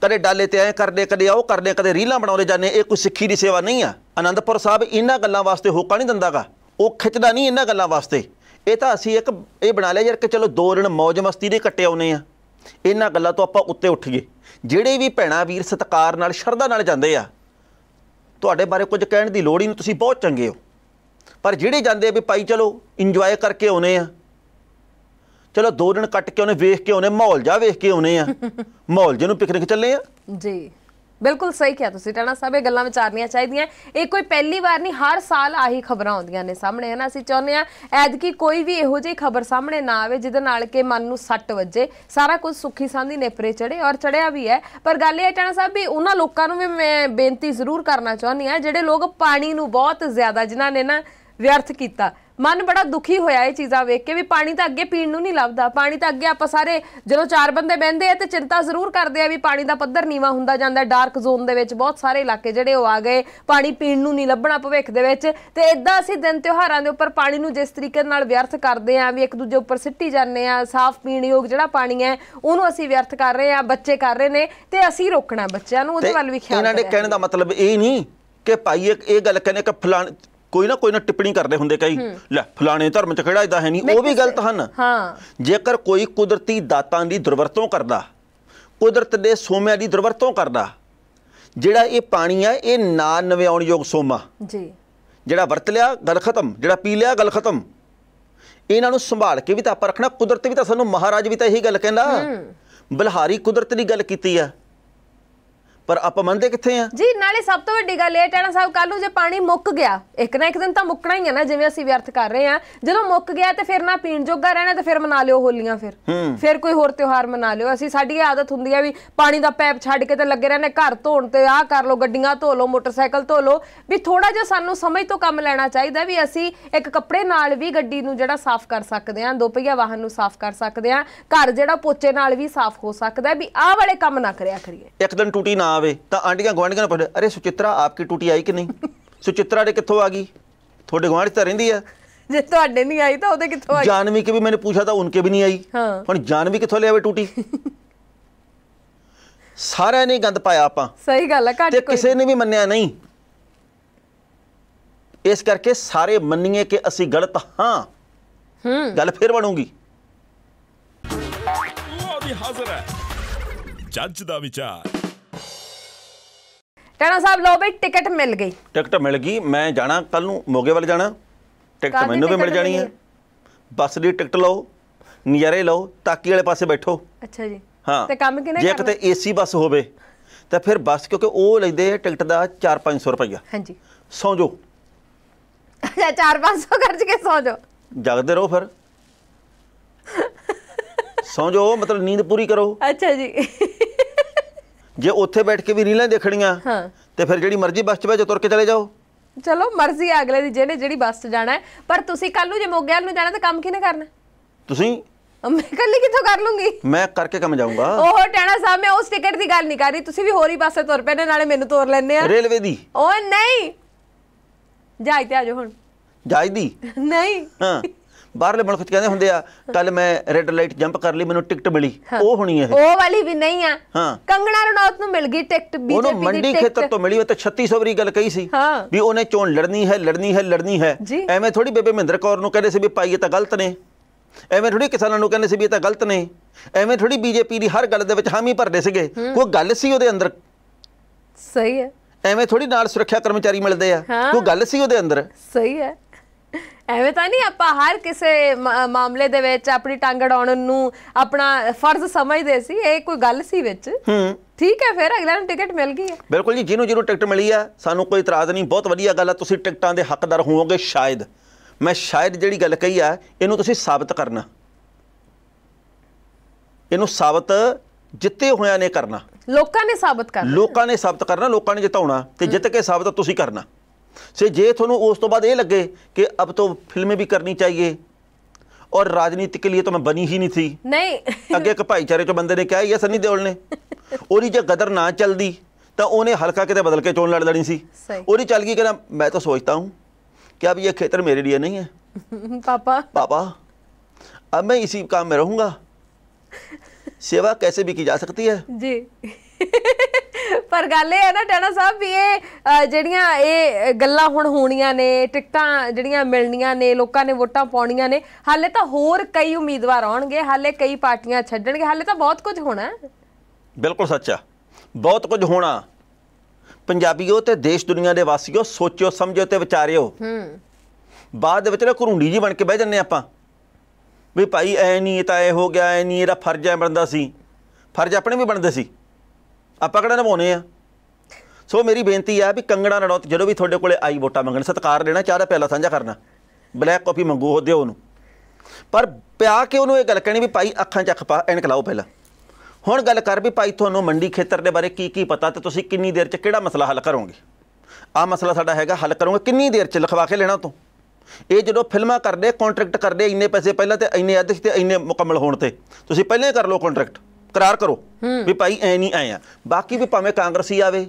ਕਦੇ ਡਾਲੇ ਤੇ ਐ ਕਰਦੇ ਕਦੇ ਉਹ ਕਰਦੇ ਕਦੇ ਰੀਲਾਂ ਬਣਾਉਂਦੇ ਜਾਂਦੇ ਇਹ ਕੋਈ ਸਿੱਖੀ ਦੀ ਸੇਵਾ ਨਹੀਂ ਆ ਆਨੰਦਪੁਰ ਸਾਹਿਬ ਇਹਨਾਂ ਗੱਲਾਂ ਵਾਸਤੇ ਹੋਕਾ ਨਹੀਂ ਦਿੰਦਾਗਾ ਉਹ ਖਿੱਚਦਾ ਨਹੀਂ ਇਹਨਾਂ ਗੱਲਾਂ ਵਾਸਤੇ ਇਹ ਤਾਂ ਅਸੀਂ ਇੱਕ ਇਹ ਬਣਾ ਲਿਆ ਯਾਰ ਕਿ ਚਲੋ ਦੋ ਦਿਨ ਮौज ਮਸਤੀ ਦੇ ਕੱਟੇ ਆਉਨੇ ਆ ਇਹਨਾਂ ਗੱਲਾਂ ਤੋਂ ਆਪਾਂ ਉੱਤੇ ਉੱਠੀਏ ਜਿਹੜੇ ਵੀ ਭੈਣਾ ਵੀਰ ਸਤਕਾਰ ਨਾਲ ਸ਼ਰਧਾ ਨਾਲ ਜਾਂਦੇ ਆ ਤੁਹਾਡੇ ਬਾਰੇ ਕੁਝ ਕਹਿਣ ਦੀ ਲੋੜ ਹੀ ਨਹੀਂ ਤੁਸੀਂ ਬਹੁਤ ਚੰਗੇ ਹੋ ਪਰ ਜਿਹੜੇ ਜਾਂਦੇ ਵੀ ਭਾਈ ਚਲੋ ਇੰਜੋਏ ਕਰਕੇ ਆਉਨੇ ਆ ਚਲੋ ਦੋ ਦਿਨ ਕੱਟ ਕੇ ਆਉਨੇ ਵੇਖ ਕੇ ਆਉਨੇ ਮਾਹੌਲ ਜਾ ਵੇਖ ਕੇ ਆਉਨੇ ਆ *laughs* ਮਾਹੌਲ ਜੇ ਨੂੰ ਪਿਕਨਿਕ ਚੱਲੇ ਆ
ਜੀ ਬਿਲਕੁਲ ਸਹੀ ਕਿਹਾ ਤੁਸੀਂ ਟਾਣਾ ਸਾਹਿਬ ਇਹ ਗੱਲਾਂ ਵਿਚਾਰਨੀਆਂ ਚਾਹੀਦੀਆਂ ਇਹ ਕੋਈ ਪਹਿਲੀ ਵਾਰ ਨਹੀਂ ਹਰ ਸਾਲ ਆਹੀ ਖਬਰਾਂ ਆਉਂਦੀਆਂ ਨੇ ਸਾਹਮਣੇ ਹਨਾ ਅਸੀਂ ਚਾਹੁੰਦੇ ਆ ਕੀ ਕੋਈ ਵੀ ਇਹੋ ਜਿਹੀ ਖਬਰ ਸਾਹਮਣੇ ਨਾ ਆਵੇ ਜਿਹਦੇ ਨਾਲ ਕਿ ਮਨ ਨੂੰ ਸੱਟ ਵੱਜੇ ਸਾਰਾ ਕੁਝ ਸੁੱਖੀ ਸਾਂਦੀ ਨੇਪਰੇ ਚੜੇ ਔਰ ਚੜਿਆ ਵੀ ਹੈ ਪਰ ਗੱਲ ਇਹ ਟਾਣਾ ਸਾਹਿਬ ਵੀ ਉਹਨਾਂ ਲੋਕਾਂ ਨੂੰ ਵੀ ਮੈਂ ਬੇਨਤੀ ਜ਼ਰੂਰ ਕਰਨਾ ਚਾਹੁੰਦੀ ਆ ਜਿਹੜੇ ਲੋਕ ਪਾਣੀ ਨੂੰ ਬਹੁਤ ਜ਼ਿਆਦਾ ਜਿਨ੍ਹਾਂ ਨੇ ਨਾ ਵਿਅਰਥ ਕੀਤਾ ਮਨ ਬੜਾ ਦੁਖੀ ਹੋਇਆ ਇਹ ਚੀਜ਼ਾਂ ਵੇਖ ਕੇ ਵੀ ਪਾਣੀ ਤਾਂ ਅੱਗੇ ਪੀਣ ਨੂੰ ਨਹੀਂ ਲੱਭਦਾ ਪਾਣੀ ਤਾਂ ਅੱਗੇ ਆਪਾਂ ਸਾਰੇ ਜਦੋਂ ਚਾਰ ਬੰਦੇ ਬਹਿੰਦੇ ਆ ਤੇ ਚਿੰਤਾ ਜ਼ਰੂਰ ਕਰਦੇ ਆ ਵੀ ਪਾਣੀ ਦਾ ਪੱਧਰ ਨੀਵਾ ਹੁੰਦਾ ਜਾਂਦਾ ਡਾਰਕ ਜ਼ੋਨ ਦੇ ਵਿੱਚ ਬਹੁਤ ਸਾਰੇ ਇਲਾਕੇ ਜਿਹੜੇ ਉਹ ਆ ਗਏ ਪਾਣੀ ਪੀਣ ਨੂੰ ਨਹੀਂ ਲੱਭਣਾ ਭਵਿੱਖ ਦੇ ਵਿੱਚ ਤੇ ਇਦਾਂ ਅਸੀਂ ਦਿਨ ਤਿਉਹਾਰਾਂ ਦੇ ਉੱਪਰ ਪਾਣੀ ਨੂੰ ਜਿਸ ਤਰੀਕੇ ਨਾਲ ਵਿਅਰਥ ਕਰਦੇ ਆ ਵੀ ਇੱਕ ਦੂਜੇ ਉੱਪਰ ਸਿੱਟੀ ਜਾਂਦੇ ਆ ਸਾਫ਼ ਪੀਣ ਯੋਗ ਜਿਹੜਾ ਪਾਣੀ ਹੈ ਉਹਨੂੰ ਅਸੀਂ ਵਿਅਰਥ ਕਰ ਰਹੇ ਆ ਬੱਚੇ ਕਰ ਰਹੇ ਨੇ ਤੇ ਅਸੀਂ ਰੋਕਣਾ ਬੱਚਿਆਂ ਨੂੰ ਉਹਦੇ ਵੱਲ ਵੀ ਖਿਆਲ ਇਹਨਾਂ ਦੇ ਕਹਿਣ ਦਾ
ਮਤਲਬ ਇਹ ਨਹੀਂ ਕਿ ਭਾਈ ਇਹ ਗੱਲ ਕਹਿੰਦੇ ਕਿ ਫਲਾਣ ਕੋਈ ਨਾ ਕੋਈ ਨਾ ਟਿੱਪਣੀ ਕਰਦੇ ਹੁੰਦੇ ਕਈ ਲੈ ਫਲਾਣੇ ਧਰਮ ਚ ਕਿਹੜਾ ਇਦਾਂ ਹੈ ਨਹੀਂ ਉਹ ਵੀ ਗਲਤ ਹਨ ਹਾਂ ਜੇਕਰ ਕੋਈ ਕੁਦਰਤੀ ਦਾਤਾਂ ਦੀ ਦੁਰਵਰਤੋਂ ਕਰਦਾ ਕੁਦਰਤ ਦੇ ਸੋਮਿਆਂ ਦੀ ਦੁਰਵਰਤੋਂ ਕਰਦਾ ਜਿਹੜਾ ਇਹ ਪਾਣੀ ਆ ਇਹ ਨਾ ਯੋਗ ਸੋਮਾ ਜੀ ਜਿਹੜਾ ਵਰਤ ਲਿਆ ਗੱਲ ਖਤਮ ਜਿਹੜਾ ਪੀ ਲਿਆ ਗੱਲ ਖਤਮ ਇਹਨਾਂ ਨੂੰ ਸੰਭਾਲ ਕੇ ਵੀ ਤਾਂ ਆਪਾਂ ਰੱਖਣਾ ਕੁਦਰਤ ਵੀ ਤਾਂ ਸਾਨੂੰ ਮਹਾਰਾਜ ਵੀ ਤਾਂ ਇਹੀ ਗੱਲ ਕਹਿੰਦਾ ਬਲਹਾਰੀ ਕੁਦਰਤ ਦੀ ਗੱਲ ਕੀਤੀ ਆ ਪਰ ਆਪਾਂ ਮੰਨਦੇ ਕਿੱਥੇ ਆ
ਜੀ ਨਾਲੇ ਸਭ ਤੋਂ ਵੱਡੀ ਗੱਲ ਇਹ ਟੈਣਾ ਸਾਹਿਬ ਕੱਲ ਨੂੰ ਜੇ ਪਾਣੀ ਮੁੱਕ ਗਿਆ ਇੱਕ ਨਾ ਇੱਕ ਦਿਨ ਤਾਂ ਮੁੱਕਣਾ ਹੀ ਆ ਨਾ ਜਿਵੇਂ ਅਸੀਂ ਵਿਅਰਥ ਕਰ ਰਹੇ ਆ ਜਦੋਂ ਮੁੱਕ ਗਿਆ ਤੇ ਫਿਰ ਨਾ ਪੀਣ ਜੋਗਾ ਰਹਿਣਾ ਤੇ ਫਿਰ ਮਨਾ ਲਿਓ ਹੋਲੀਆਂ ਫਿਰ ਫਿਰ ਕੋਈ ਹੋਰ ਤਿਉਹਾਰ ਮਨਾ ਲਿਓ ਅਸੀਂ ਸਾਡੀ ਆਦਤ ਹੁੰਦੀ ਆ ਵੀ ਪਾਣੀ ਦਾ ਪੈਪ ਛੱਡ ਕੇ ਤੇ ਲੱਗੇ ਰਹਿਣੇ ਘਰ ਧੋਣ ਤੇ ਆਹ ਕਰ ਲਓ ਗੱਡੀਆਂ ਧੋ ਲਓ ਮੋਟਰਸਾਈਕਲ ਧੋ ਲਓ ਵੀ ਥੋੜਾ ਜਿਹਾ ਸਾਨੂੰ ਸਮਝ ਤੋਂ ਕੰਮ ਲੈਣਾ ਚਾਹੀਦਾ ਵੀ ਅਸੀਂ ਇੱਕ ਕੱਪੜੇ ਨਾਲ ਵੀ ਗੱਡੀ ਨੂੰ ਜਿਹੜਾ ਸਾਫ਼ ਕਰ ਸਕਦੇ ਆ ਦੋ ਪਹੀਆ ਵਾਹਨ ਨੂੰ ਸਾਫ਼ ਕਰ ਸਕਦੇ ਆ ਘਰ ਜਿਹੜਾ ਪੋਚੇ ਨਾਲ ਵੀ ਸਾਫ਼ ਹੋ ਸਕਦਾ ਵੀ ਆਹ ਵਾਲੇ ਕੰਮ ਨਾ ਕਰਿਆ ਕਰੀਏ
ਇੱਕ ਦਿਨ ਟੂਟੀ ਨਾ ਆਵੇ ਤਾਂ ਆਂਡੀਆਂ ਗਵਾਂਡੀਆਂ ਨੂੰ ਪੁੱਛਦੇ ਅਰੇ ਸੁਚਿਤਰਾ ਆਪਕੀ ਟੂਟੀ ਆਈ ਕਿ ਨਹੀਂ ਸੁਚਿਤਰਾ ਦੇ ਕਿੱਥੋਂ ਆ ਗਈ ਤੁਹਾਡੇ ਗਵਾਂਢ ਤਾਂ ਰਹਿੰਦੀ ਆ
ਜੇ ਤੁਹਾਡੇ ਨਹੀਂ ਆਈ ਤਾਂ ਉਹਦੇ ਕਿੱਥੋਂ ਆਈ
ਜਾਨਵੀ ਕੇ ਵੀ ਮੈਨੇ ਪੁੱਛਿਆ ਤਾਂ ਉਹਨਕੇ ਵੀ ਨਹੀਂ ਆਈ ਹਾਂ ਹੁਣ ਜਾਨਵੀ ਕਿੱਥੋਂ ਲਿਆਵੇ ਟੂਟੀ *laughs* ਸਾਰਿਆਂ ਨੇ ਗੰਦ ਪਾਇਆ ਆਪਾਂ ਸਹੀ ਗੱਲ ਆ ਘੱਟ ਕੋਈ ਕਿਸੇ ਨੇ ਵੀ ਮੰਨਿਆ ਨਹੀਂ ਇਸ ਕਰਕੇ ਸਾਰੇ ਮੰਨੀਏ ਕਿ ਅਸੀਂ ਗਲਤ ਹਾਂ ਹੂੰ ਗੱਲ ਫੇਰ ਬਣੂਗੀ
ਉਹ ਵੀ ਹਾਜ਼ਰ ਹੈ ਜੱਜ ਦਾ ਵਿਚਾਰ
ਟਾਣਾ ਸਾਹਿਬ ਲੋ ਬਈ ਟਿਕਟ ਮਿਲ ਗਈ
ਟਿਕਟ ਮਿਲ ਗਈ ਮੈਂ ਜਾਣਾ ਕੱਲ ਨੂੰ ਮੋਗੇ ਵੱਲ ਜਾਣਾ ਟਿਕਟ ਮੈਨੂੰ ਵੀ ਮਿਲ ਜਾਣੀ ਹੈ ਬੱਸ ਦੀ ਟਿਕਟ ਲਓ ਨਜ਼ਾਰੇ ਲਓ ਤਾਕੀ ਵਾਲੇ ਪਾਸੇ ਬੈਠੋ ਅੱਛਾ ਜੀ ਹਾਂ ਤੇ
ਕੰਮ ਕਿਨੇ ਜੇ ਕਿਤੇ ਏਸੀ
ਬੱਸ ਹੋਵੇ ਤਾਂ ਫਿਰ ਬੱਸ ਕਿਉਂਕਿ ਉਹ ਲੈਂਦੇ ਆ ਟਿਕਟ ਦਾ 4-500 ਰੁਪਇਆ ਹਾਂਜੀ ਸੌ ਜੋ
ਅੱਛਾ 4-500 ਖਰਚ ਕੇ ਸੌ ਜੋ
ਜਗਦੇ ਰਹੋ ਫਿਰ ਸੌ ਜੋ ਮਤਲਬ ਨੀਂਦ ਪੂਰੀ ਕਰੋ ਅੱਛਾ ਜੀ ਜੇ ਉੱਥੇ ਬੈਠ ਕੇ ਵੀ ਰੀਲਾਂ ਦੇਖਣੀਆਂ ਹਾਂ ਤੇ ਫਿਰ ਜਿਹੜੀ ਮਰਜ਼ੀ ਬੱਸ 'ਚ ਬਹਿ ਤੁਰ ਕੇ ਚਲੇ ਜਾਓ
ਚਲੋ ਮਰਜ਼ੀ ਆ ਅਗਲੇ ਦੀ ਜਿਹਨੇ ਜਿਹੜੀ ਬੱਸ 'ਚ ਜਾਣਾ ਪਰ ਤੁਸੀਂ ਕੱਲ ਨੂੰ ਜੇ ਮੋਗਿਆਲ ਨੂੰ ਜਾਣਾ ਤਾਂ ਕੰਮ ਕਿਹਨੇ ਕਰਨਾ ਤੁਸੀਂ ਮੈਂ ਕੱਲੀ ਕਿੱਥੋਂ ਕਰ ਲੂੰਗੀ
ਮੈਂ ਕਰਕੇ ਕੰਮ ਜਾਊਂਗਾ ਉਹ
ਟੈਣਾ ਸਾਹਿਬ ਮੈਂ ਉਸ ਟਿਕਟ ਦੀ ਗੱਲ ਨਹੀਂ ਕਰ ਰਹੀ ਤੁਸੀਂ ਵੀ ਹੋਰ ਹੀ ਪਾਸੇ ਤੁਰ ਪਏ ਨੇ ਨਾਲੇ ਮੈਨੂੰ ਤੋਰ ਲੈਣੇ ਆ ਰੇਲਵੇ ਦੀ ਓਏ ਨਹੀਂ ਜਾਈ ਤੇ ਆਜੋ ਹੁਣ ਜਾਈ ਦੀ ਨਹੀਂ
ਹਾਂ ਬਾਹਰਲੇ ਮੁਲਕ ਚ ਕਹਿੰਦੇ ਹੁੰਦੇ ਆ ਕੱਲ ਮੈਂ ਰੈੱਡ ਲਾਈਟ ਜੰਪ ਕਰ ਲਈ ਮੈਨੂੰ ਟਿਕਟ ਮਿਲੀ ਉਹ ਹੋਣੀ ਹੈ ਉਹ
ਵਾਲੀ ਵੀ ਨਹੀਂ ਆ ਕੰਗਣਾ ਰਣੌਤ ਨੂੰ ਮਿਲ ਗਈ ਟਿਕਟ ਬੀਜੇਪੀ ਦੀ ਟਿਕਟ ਉਹਨੂੰ ਮੰਡੀ ਖੇਤਰ
ਤੋਂ ਮਿਲੀ ਉਹ ਤਾਂ 3600 ਵਰੀ ਗੱਲ ਕਹੀ ਸੀ ਵੀ ਉਹਨੇ ਚੋਣ ਲੜਨੀ ਹੈ ਲੜਨੀ ਹੈ ਲੜਨੀ ਹੈ ਐਵੇਂ ਥੋੜੀ ਬੇਬੇ ਮਹਿੰਦਰ ਕੌਰ ਨੂੰ ਕਹਿੰਦੇ ਸੀ ਵੀ ਪਾਈਏ ਤਾਂ ਗਲਤ ਨੇ ਐਵੇਂ ਥੋੜੀ ਕਿਸਾਨਾਂ ਨੂੰ ਕਹਿੰਦੇ ਸੀ ਵੀ ਇਹ ਤਾਂ ਗਲਤ ਨੇ ਐਵੇਂ ਥੋੜੀ ਬੀਜੇਪੀ ਦੀ ਹਰ ਗੱਲ ਦੇ ਵਿੱਚ ਹਾਮੀ ਭਰਦੇ ਸੀਗੇ ਕੋਈ ਗੱਲ ਸੀ ਉਹਦੇ ਅੰਦਰ ਸਹੀ ਹੈ ਐਵੇਂ ਥੋੜੀ ਨਾਲ ਸੁਰੱਖਿਆ ਕਰਮਚਾਰੀ ਮਿਲਦੇ ਆ ਕੋਈ ਗੱਲ ਸੀ ਉਹਦੇ ਅੰਦਰ
ਸਹੀ ਹੈ ਐਵੇਂ ਤਾਂ ਨਹੀਂ ਆਪਾਂ ਹਰ ਕਿਸੇ ਮਾਮਲੇ ਦੇ ਵਿੱਚ ਆਪਣੀ ਟੰਗ ੜਾਉਣ ਨੂੰ ਆਪਣਾ ਫਰਜ਼ ਸਮਝਦੇ ਸੀ ਇਹ ਕੋਈ ਗੱਲ ਸੀ ਵਿੱਚ ਹੂੰ ਠੀਕ ਹੈ ਫਿਰ ਅਗਲਾ ਨੂੰ ਟਿਕਟ ਮਿਲ ਗਈ ਹੈ
ਬਿਲਕੁਲ ਜੀ ਜਿਹਨੂੰ ਜਿਹਨੂੰ ਟਿਕਟ ਮਿਲੀ ਆ ਸਾਨੂੰ ਕੋਈ ਇਤਰਾਜ਼ ਨਹੀਂ ਬਹੁਤ ਵਧੀਆ ਗੱਲ ਆ ਤੁਸੀਂ ਟਿਕਟਾਂ ਦੇ ਹੱਕਦਾਰ ਹੋਵੋਗੇ ਸ਼ਾਇਦ ਮੈਂ ਸ਼ਾਇਦ ਜਿਹੜੀ ਗੱਲ ਕਹੀ ਆ ਇਹਨੂੰ ਤੁਸੀਂ ਸਾਬਤ ਕਰਨਾ ਇਹਨੂੰ ਸਾਬਤ ਜਿੱਤੇ ਹੋਇਆਂ ਨੇ ਕਰਨਾ
ਲੋਕਾਂ ਨੇ ਸਾਬਤ ਕਰਨਾ ਲੋਕਾਂ
ਨੇ ਸਾਬਤ ਕਰਨਾ ਲੋਕਾਂ ਨੇ ਜਿਤਾਉਣਾ ਤੇ ਜਿੱਤ ਕੇ ਸਾਬਤ ਤੁਸੀਂ ਕਰਨਾ ਸੇ ਜੇ ਤੁਹਾਨੂੰ ਉਸ ਤੋਂ ਬਾਅਦ ਇਹ ਲੱਗੇ ਕਿ ਅਬ ਤੋਂ ਫਿਲਮੇ ਵੀ ਕਰਨੀ ਚਾਹੀਏ ਔਰ ਰਾਜਨੀਤੀ ਕੇ ਲਈ ਤਾਂ ਮੈਂ ਬਣੀ ਹੀ ਨਹੀਂ ਸੀ ਨਹੀਂ ਅੱਗੇ ਇੱਕ ਭਾਈਚਾਰੇ ਚੋਂ ਬੰਦੇ ਨੇ ਕਿਹਾ ਇਹ ਸਨੀ ਦੇਵਲ ਨੇ ਉਹਦੀ ਜੇ ਗਦਰ ਨਾ ਚੱਲਦੀ ਤਾਂ ਉਹਨੇ ਹਲਕਾ ਕਿਤੇ ਬਦਲ ਕੇ ਚੋਣ ਲੜ ਲੈਣੀ ਸੀ ਉਹਦੀ ਚੱਲ ਗਈ ਕਹਿੰਦਾ ਮੈਂ ਤਾਂ ਸੋਚਦਾ ਹਾਂ ਕਿ ਅਬ ਇਹ ਖੇਤਰ ਮੇਰੇ ਲਈ ਨਹੀਂ ਹੈ ਪਾਪਾ ਪਾਪਾ ਅਬ ਮੈਂ ਇਸੇ ਕੰਮ ਮੇ ਰਹੂੰਗਾ ਸੇਵਾ ਕੈਸੇ ਵੀ ਕੀਤੀ ਜਾ ਸਕਦੀ ਹੈ
ਜੀ ਪਰ ਗੱਲ ਇਹ ਹੈ ਨਾ ਟਾਣਾ ਸਾਹਿਬ ਵੀ ਇਹ ਜਿਹੜੀਆਂ ਇਹ ਗੱਲਾਂ ਹੁਣ ਹੋਣੀਆਂ ਨੇ ਟਿਕਟਾਂ ਜਿਹੜੀਆਂ ਮਿਲਣੀਆਂ ਨੇ ਲੋਕਾਂ ਨੇ ਵੋਟਾਂ ਪਾਉਣੀਆਂ ਨੇ ਹਾਲੇ ਤਾਂ ਹੋਰ ਕਈ ਉਮੀਦਵਾਰ ਆਉਣਗੇ ਹਾਲੇ ਕਈ ਪਾਰਟੀਆਂ ਛੱਡਣਗੇ ਹਾਲੇ ਤਾਂ ਬਹੁਤ ਕੁਝ ਹੋਣਾ
ਬਿਲਕੁਲ ਸੱਚਾ ਬਹੁਤ ਕੁਝ ਹੋਣਾ ਪੰਜਾਬੀਓ ਤੇ ਦੇਸ਼ ਦੁਨੀਆ ਦੇ ਵਾਸੀਓ ਸੋਚਿਓ ਸਮਝਿਓ ਤੇ ਵਿਚਾਰਿਓ ਹੂੰ ਬਾਅਦ ਦੇ ਵਿੱਚ ਨਾ ਘਰੂੰਡੀ ਜੀ ਬਣ ਕੇ ਬਹਿ ਜੰਨੇ ਆਪਾਂ ਵੀ ਭਾਈ ਐ ਨਹੀਂ ਇਹ ਤਾਂ ਇਹ ਹੋ ਗਿਆ ਐ ਨਹੀਂ ਇਹਦਾ ਫਰਜ਼ ਐ ਬਣਦਾ ਸੀ ਫਰਜ਼ ਆਪਣੇ ਵੀ ਬਣਦੇ ਸੀ ਆਪਾਂ ਕਿਹੜਾ ਨਵਾਉਨੇ ਆ ਸੋ ਮੇਰੀ ਬੇਨਤੀ ਆ ਵੀ ਕੰਗੜਾ ਰਣੌਤ ਜਦੋਂ ਵੀ ਤੁਹਾਡੇ ਕੋਲੇ ਆਈ ਵੋਟਾਂ ਮੰਗਣ ਸਤਕਾਰ ਦੇਣਾ ਚਾਹਦਾ ਪਹਿਲਾ ਸਾਂਝਾ ਕਰਨਾ ਬਲੈਕ ਕਾਫੀ ਮੰਗੋ ਹੋ ਦਿਓ ਉਹਨੂੰ ਪਰ ਪਿਆ ਕੇ ਉਹਨੂੰ ਇਹ ਗੱਲ ਕਹਿਣੀ ਵੀ ਭਾਈ ਅੱਖਾਂ ਚੱਕ ਪਾ ਐਨਕ ਲਾਓ ਪਹਿਲਾਂ ਹੁਣ ਗੱਲ ਕਰ ਵੀ ਭਾਈ ਤੁਹਾਨੂੰ ਮੰਡੀ ਖੇਤਰ ਦੇ ਬਾਰੇ ਕੀ ਕੀ ਪਤਾ ਤੇ ਤੁਸੀਂ ਕਿੰਨੀ ਦੇਰ ਚ ਕਿਹੜਾ ਮਸਲਾ ਹੱਲ ਕਰੋਗੇ ਆ ਮਸਲਾ ਸਾਡਾ ਹੈਗਾ ਹੱਲ ਕਰੋਗੇ ਕਿੰਨੀ ਦੇਰ ਚ ਲਿਖਵਾ ਕੇ ਲੈਣਾ ਤੂੰ ਇਹ ਜਦੋਂ ਫਿਲਮਾਂ ਕਰਦੇ ਕੰਟਰੈਕਟ ਕਰਦੇ ਇੰਨੇ ਪੈਸੇ ਪਹਿਲਾਂ ਤੇ ਇੰਨੇ ਅੱਧ ਤੇ ਇੰਨੇ ਮੁਕੰਮਲ ਹੋਣ ਤੇ ਤੁਸੀਂ ਪਹਿਲਾਂ ਹੀ ਕਰ ਲਓ ਕੰਟਰੈਕਟ ਇਕਰਾਰ ਕਰੋ ਵੀ ਭਾਈ ਐ ਨਹੀਂ ਆਏ ਆ ਬਾਕੀ ਵੀ ਭਾਵੇਂ ਕਾਂਗਰਸੀ ਆਵੇ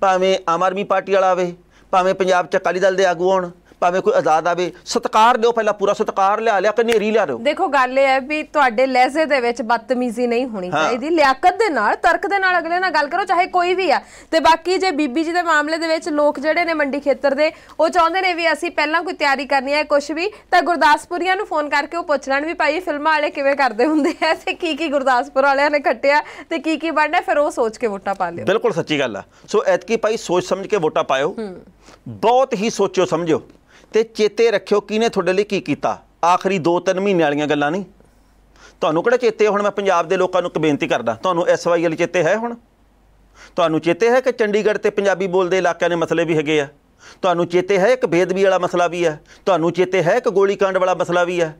ਭਾਵੇਂ ਆਮ ਆਦਮੀ ਪਾਰਟੀ ਵਾਲਾ ਆਵੇ ਭਾਵੇਂ ਪੰਜਾਬ ਚ ਅਕਾਲੀ ਦਲ ਦੇ ਆਗੂ ਹੋਣ ਭਾਵੇਂ ਕੋਈ ਆਜ਼ਾਦ ਆਵੇ ਸਤਕਾਰ ਦਿਓ ਪਹਿਲਾਂ ਪੂਰਾ ਸਤਕਾਰ ਲਿਆ ਲਿਆ ਕਿ ਰੀ ਲਿਆ ਦਿਓ
ਦੇਖੋ ਗੱਲ ਇਹ ਹੈ ਵੀ ਤੁਹਾਡੇ ਲਹਿਜ਼ੇ ਦੇ ਵਿੱਚ ਬਦਤਮੀਜ਼ੀ ਨਹੀਂ ਹੋਣੀ ਚਾਹੀਦੀ ਲਿਆਕਤ ਦੇ ਨਾਲ ਤਰਕ ਦੇ ਨਾਲ ਅਗਲੇ ਨਾਲ ਗੱਲ ਕਰੋ ਚਾਹੇ ਕੋਈ ਵੀ ਆ ਤੇ ਬਾਕੀ ਜੇ ਬੀਬੀ ਜੀ ਦੇ ਮਾਮਲੇ ਦੇ ਵਿੱਚ ਲੋਕ ਜਿਹੜੇ ਨੇ ਮੰਡੀ ਖੇਤਰ ਦੇ ਉਹ ਚਾਹੁੰਦੇ ਨੇ ਵੀ ਅਸੀਂ ਪਹਿਲਾਂ ਕੋਈ ਤਿਆਰੀ ਕਰਨੀ ਹੈ ਕੁਝ ਵੀ ਤਾਂ ਗੁਰਦਾਸਪੁਰੀਆਂ ਨੂੰ ਫੋਨ ਕਰਕੇ ਉਹ ਪੁੱਛ ਲੈਣ ਵੀ ਭਾਈ ਫਿਲਮਾਂ ਵਾਲੇ ਕਿਵੇਂ ਕਰਦੇ ਹੁੰਦੇ ਐ ਤੇ ਕੀ ਕੀ ਗੁਰਦਾਸਪੁਰ ਵਾਲਿਆਂ ਨੇ ਖੱਟਿਆ ਤੇ ਕੀ ਕੀ ਬਣਨਾ ਫਿਰ ਉਹ ਸੋਚ ਕੇ ਵੋਟਾਂ ਪਾ ਲਿਓ
ਬਿਲਕੁਲ ਸੱਚੀ ਗੱਲ ਆ ਸੋ ਐਤਕੀ ਭਾਈ ਸੋਚ ਸਮਝ ਕੇ ਵੋਟਾਂ ਪਾਇਓ ਬਹੁਤ ਹੀ ਸੋਚਿਓ ਸਮਝਿਓ ਤੇ ਚੇਤੇ ਰੱਖਿਓ ਕਿਨੇ ਤੁਹਾਡੇ ਲਈ ਕੀ ਕੀਤਾ ਆਖਰੀ 2-3 ਮਹੀਨੇ ਵਾਲੀਆਂ ਗੱਲਾਂ ਨਹੀਂ ਤੁਹਾਨੂੰ ਕਿਹੜਾ ਚੇਤੇ ਹੁਣ ਮੈਂ ਪੰਜਾਬ ਦੇ ਲੋਕਾਂ ਨੂੰ ਇੱਕ ਬੇਨਤੀ ਕਰਦਾ ਤੁਹਾਨੂੰ ਐਸਵਾਈ ਵਾਲੀ ਚੇਤੇ ਹੈ ਹੁਣ ਤੁਹਾਨੂੰ ਚੇਤੇ ਹੈ ਕਿ ਚੰਡੀਗੜ੍ਹ ਤੇ ਪੰਜਾਬੀ ਬੋਲਦੇ ਇਲਾਕਿਆਂ ਦੇ ਮਸਲੇ ਵੀ ਹੈਗੇ ਆ ਤੁਹਾਨੂੰ ਚੇਤੇ ਹੈ ਇੱਕ ਬੇਦਬੀ ਵਾਲਾ ਮਸਲਾ ਵੀ ਹੈ ਤੁਹਾਨੂੰ ਚੇਤੇ ਹੈ ਇੱਕ ਗੋਲੀकांड ਵਾਲਾ ਮਸਲਾ ਵੀ ਹੈ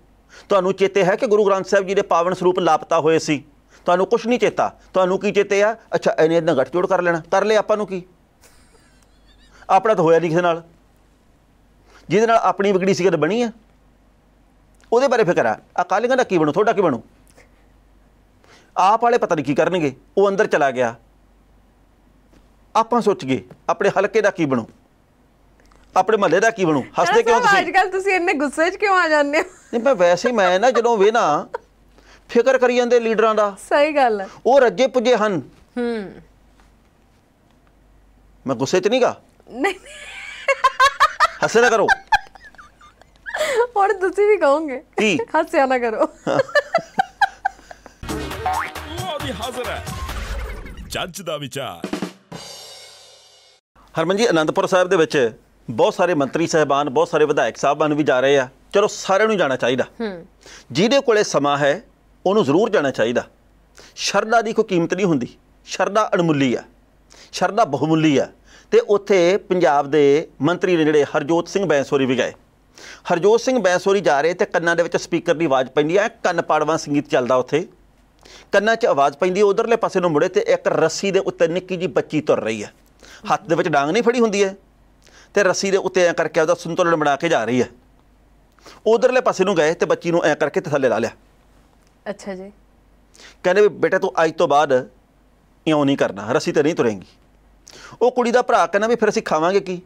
ਤੁਹਾਨੂੰ ਚੇਤੇ ਹੈ ਕਿ ਗੁਰੂ ਗ੍ਰੰਥ ਸਾਹਿਬ ਜੀ ਦੇ ਪਾਵਨ ਸਰੂਪ ਲਾਪਤਾ ਹੋਏ ਸੀ ਤੁਹਾਨੂੰ ਕੁਝ ਨਹੀਂ ਚੇਤਾ ਤੁਹਾਨੂੰ ਕੀ ਚੇਤੇ ਆ ਅੱਛਾ ਇਹਨੇ ਇਦਾਂ ਗੱਠਜੋੜ ਕਰ ਲੈਣਾ ਕਰ ਲੈ ਆਪਾਂ ਨੂੰ ਕੀ ਆਪਣਾ ਤਾਂ ਹੋਇਆ ਨਹੀਂ ਕਿਸੇ ਨਾਲ ਜਿਹਦੇ ਨਾਲ ਆਪਣੀ ਵਿਗੜੀ ਸਿਖਰ ਬਣੀ ਆ ਉਹਦੇ ਬਾਰੇ ਫਿਕਰ ਆ ਅਕਾਲੀਆਂ ਦਾ ਕੀ ਬਣੂ ਤੁਹਾਡਾ ਕੀ ਬਣੂ ਆਪ ਵਾਲੇ ਪਤਾ ਨਹੀਂ ਕੀ ਕਰਨਗੇ ਉਹ ਅੰਦਰ ਚਲਾ ਗਿਆ ਆਪਾਂ ਸੋਚ ਗਏ ਆਪਣੇ ਹਲਕੇ ਦਾ ਕੀ ਬਣੂ ਆਪਣੇ ਮਹੱਲੇ ਦਾ ਕੀ ਬਣੂ ਹੱਸਦੇ ਕਿਉਂ ਤੁਸੀਂ ਅੱਜ
ਕੱਲ ਤੁਸੀਂ ਇੰਨੇ ਗੁੱਸੇ 'ਚ ਕਿਉਂ ਆ ਜਾਂਦੇ ਹੋ
ਨਹੀਂ ਮੈਂ ਵੈਸੇ ਮੈਂ ਨਾ ਜਦੋਂ ਵੇ ਨਾ ਫਿਕਰ ਕਰੀ ਜਾਂਦੇ ਲੀਡਰਾਂ ਦਾ ਸਹੀ ਗੱਲ ਹੈ ਉਹ ਰੱਜੇ ਪੁੱਜੇ ਹਨ ਹੂੰ ਮੈਂ ਗੁੱਸੇ 'ਚ ਨਹੀਂਗਾ ਨਹੀਂ ਹੱਸੇ ਨਾ ਕਰੋ
ਹੁਣ ਤੁਸੀਂ ਵੀ ਕਹੋਗੇ ਕੀ ਹੱਸਿਆ ਨਾ ਕਰੋ
ਉਹ ਵੀ ਹਾਜ਼ਰ ਹੈ ਜੱਜ ਦਾ ਵਿਚਾਰ
ਹਰਮਨ ਜੀ ਅਨੰਦਪੁਰ ਸਾਹਿਬ ਦੇ ਵਿੱਚ ਬਹੁਤ ਸਾਰੇ ਮੰਤਰੀ ਸਹਿਬਾਨ ਬਹੁਤ ਸਾਰੇ ਵਿਧਾਇਕ ਸਾਹਿਬਾਨ ਵੀ ਜਾ ਰਹੇ ਆ ਚਲੋ ਸਾਰਿਆਂ ਨੂੰ ਜਾਣਾ ਚਾਹੀਦਾ ਜਿਹਦੇ ਕੋਲੇ ਸਮਾਂ ਹੈ ਉਹਨੂੰ ਜ਼ਰੂਰ ਜਾਣਾ ਚਾਹੀਦਾ ਸ਼ਰਦਾ ਦੀ ਕੋਈ ਕੀਮਤ ਨਹੀਂ ਹੁੰਦੀ ਸ਼ਰਦਾ ਅਣਮੁੱਲੀ ਆ ਸ਼ਰਦਾ ਬਹੁਮੁੱਲੀ ਆ ਤੇ ਉੱਥੇ ਪੰਜਾਬ ਦੇ ਮੰਤਰੀ ਨੇ ਜਿਹੜੇ ਹਰਜੋਤ ਸਿੰਘ ਬੈਂਸੋਰੀ ਵੀ ਗਏ ਹਰਜੋਤ ਸਿੰਘ ਬੈਂਸੋਰੀ ਜਾ ਰਹੇ ਤੇ ਕੰਨਾਂ ਦੇ ਵਿੱਚ ਸਪੀਕਰ ਦੀ ਆਵਾਜ਼ ਪੈਂਦੀ ਹੈ ਕੰਨ ਪਾੜਵਾ ਸੰਗੀਤ ਚੱਲਦਾ ਉੱਥੇ ਕੰਨਾਂ 'ਚ ਆਵਾਜ਼ ਪੈਂਦੀ ਹੈ ਉਧਰਲੇ ਪਾਸੇ ਨੂੰ ਮੁੜੇ ਤੇ ਇੱਕ ਰੱਸੀ ਦੇ ਉੱਤੇ ਨਿੱਕੀ ਜੀ ਬੱਚੀ ਤੁਰ ਰਹੀ ਹੈ ਹੱਥ ਦੇ ਵਿੱਚ ਡਾਂਗ ਨਹੀਂ ਫੜੀ ਹੁੰਦੀ ਹੈ ਤੇ ਰੱਸੀ ਦੇ ਉੱਤੇ ਐ ਕਰਕੇ ਉਹਦਾ ਸੰਤੁਲਨ ਬਣਾ ਕੇ ਜਾ ਰਹੀ ਹੈ ਉਧਰਲੇ ਪਾਸੇ ਨੂੰ ਗਏ ਤੇ ਬੱਚੀ ਨੂੰ ਐ ਕਰਕੇ ਥੱਲੇ ਲਾ ਲਿਆ ਅੱਛਾ ਜੀ ਕਹਿੰਦੇ ਵੀ ਬੇਟਾ ਤੂੰ ਅੱਜ ਤੋਂ ਬਾਅਦ ਇਉਂ ਨਹੀਂ ਕਰਨਾ ਰੱਸੀ ਤੇ ਨਹੀਂ ਤੁਰੇਂਗੀ ਉਹ ਕੁੜੀ ਦਾ ਭਰਾ ਕਹਿੰਦਾ ਵੀ ਫਿਰ ਅਸੀਂ ਖਾਵਾਂਗੇ ਕੀ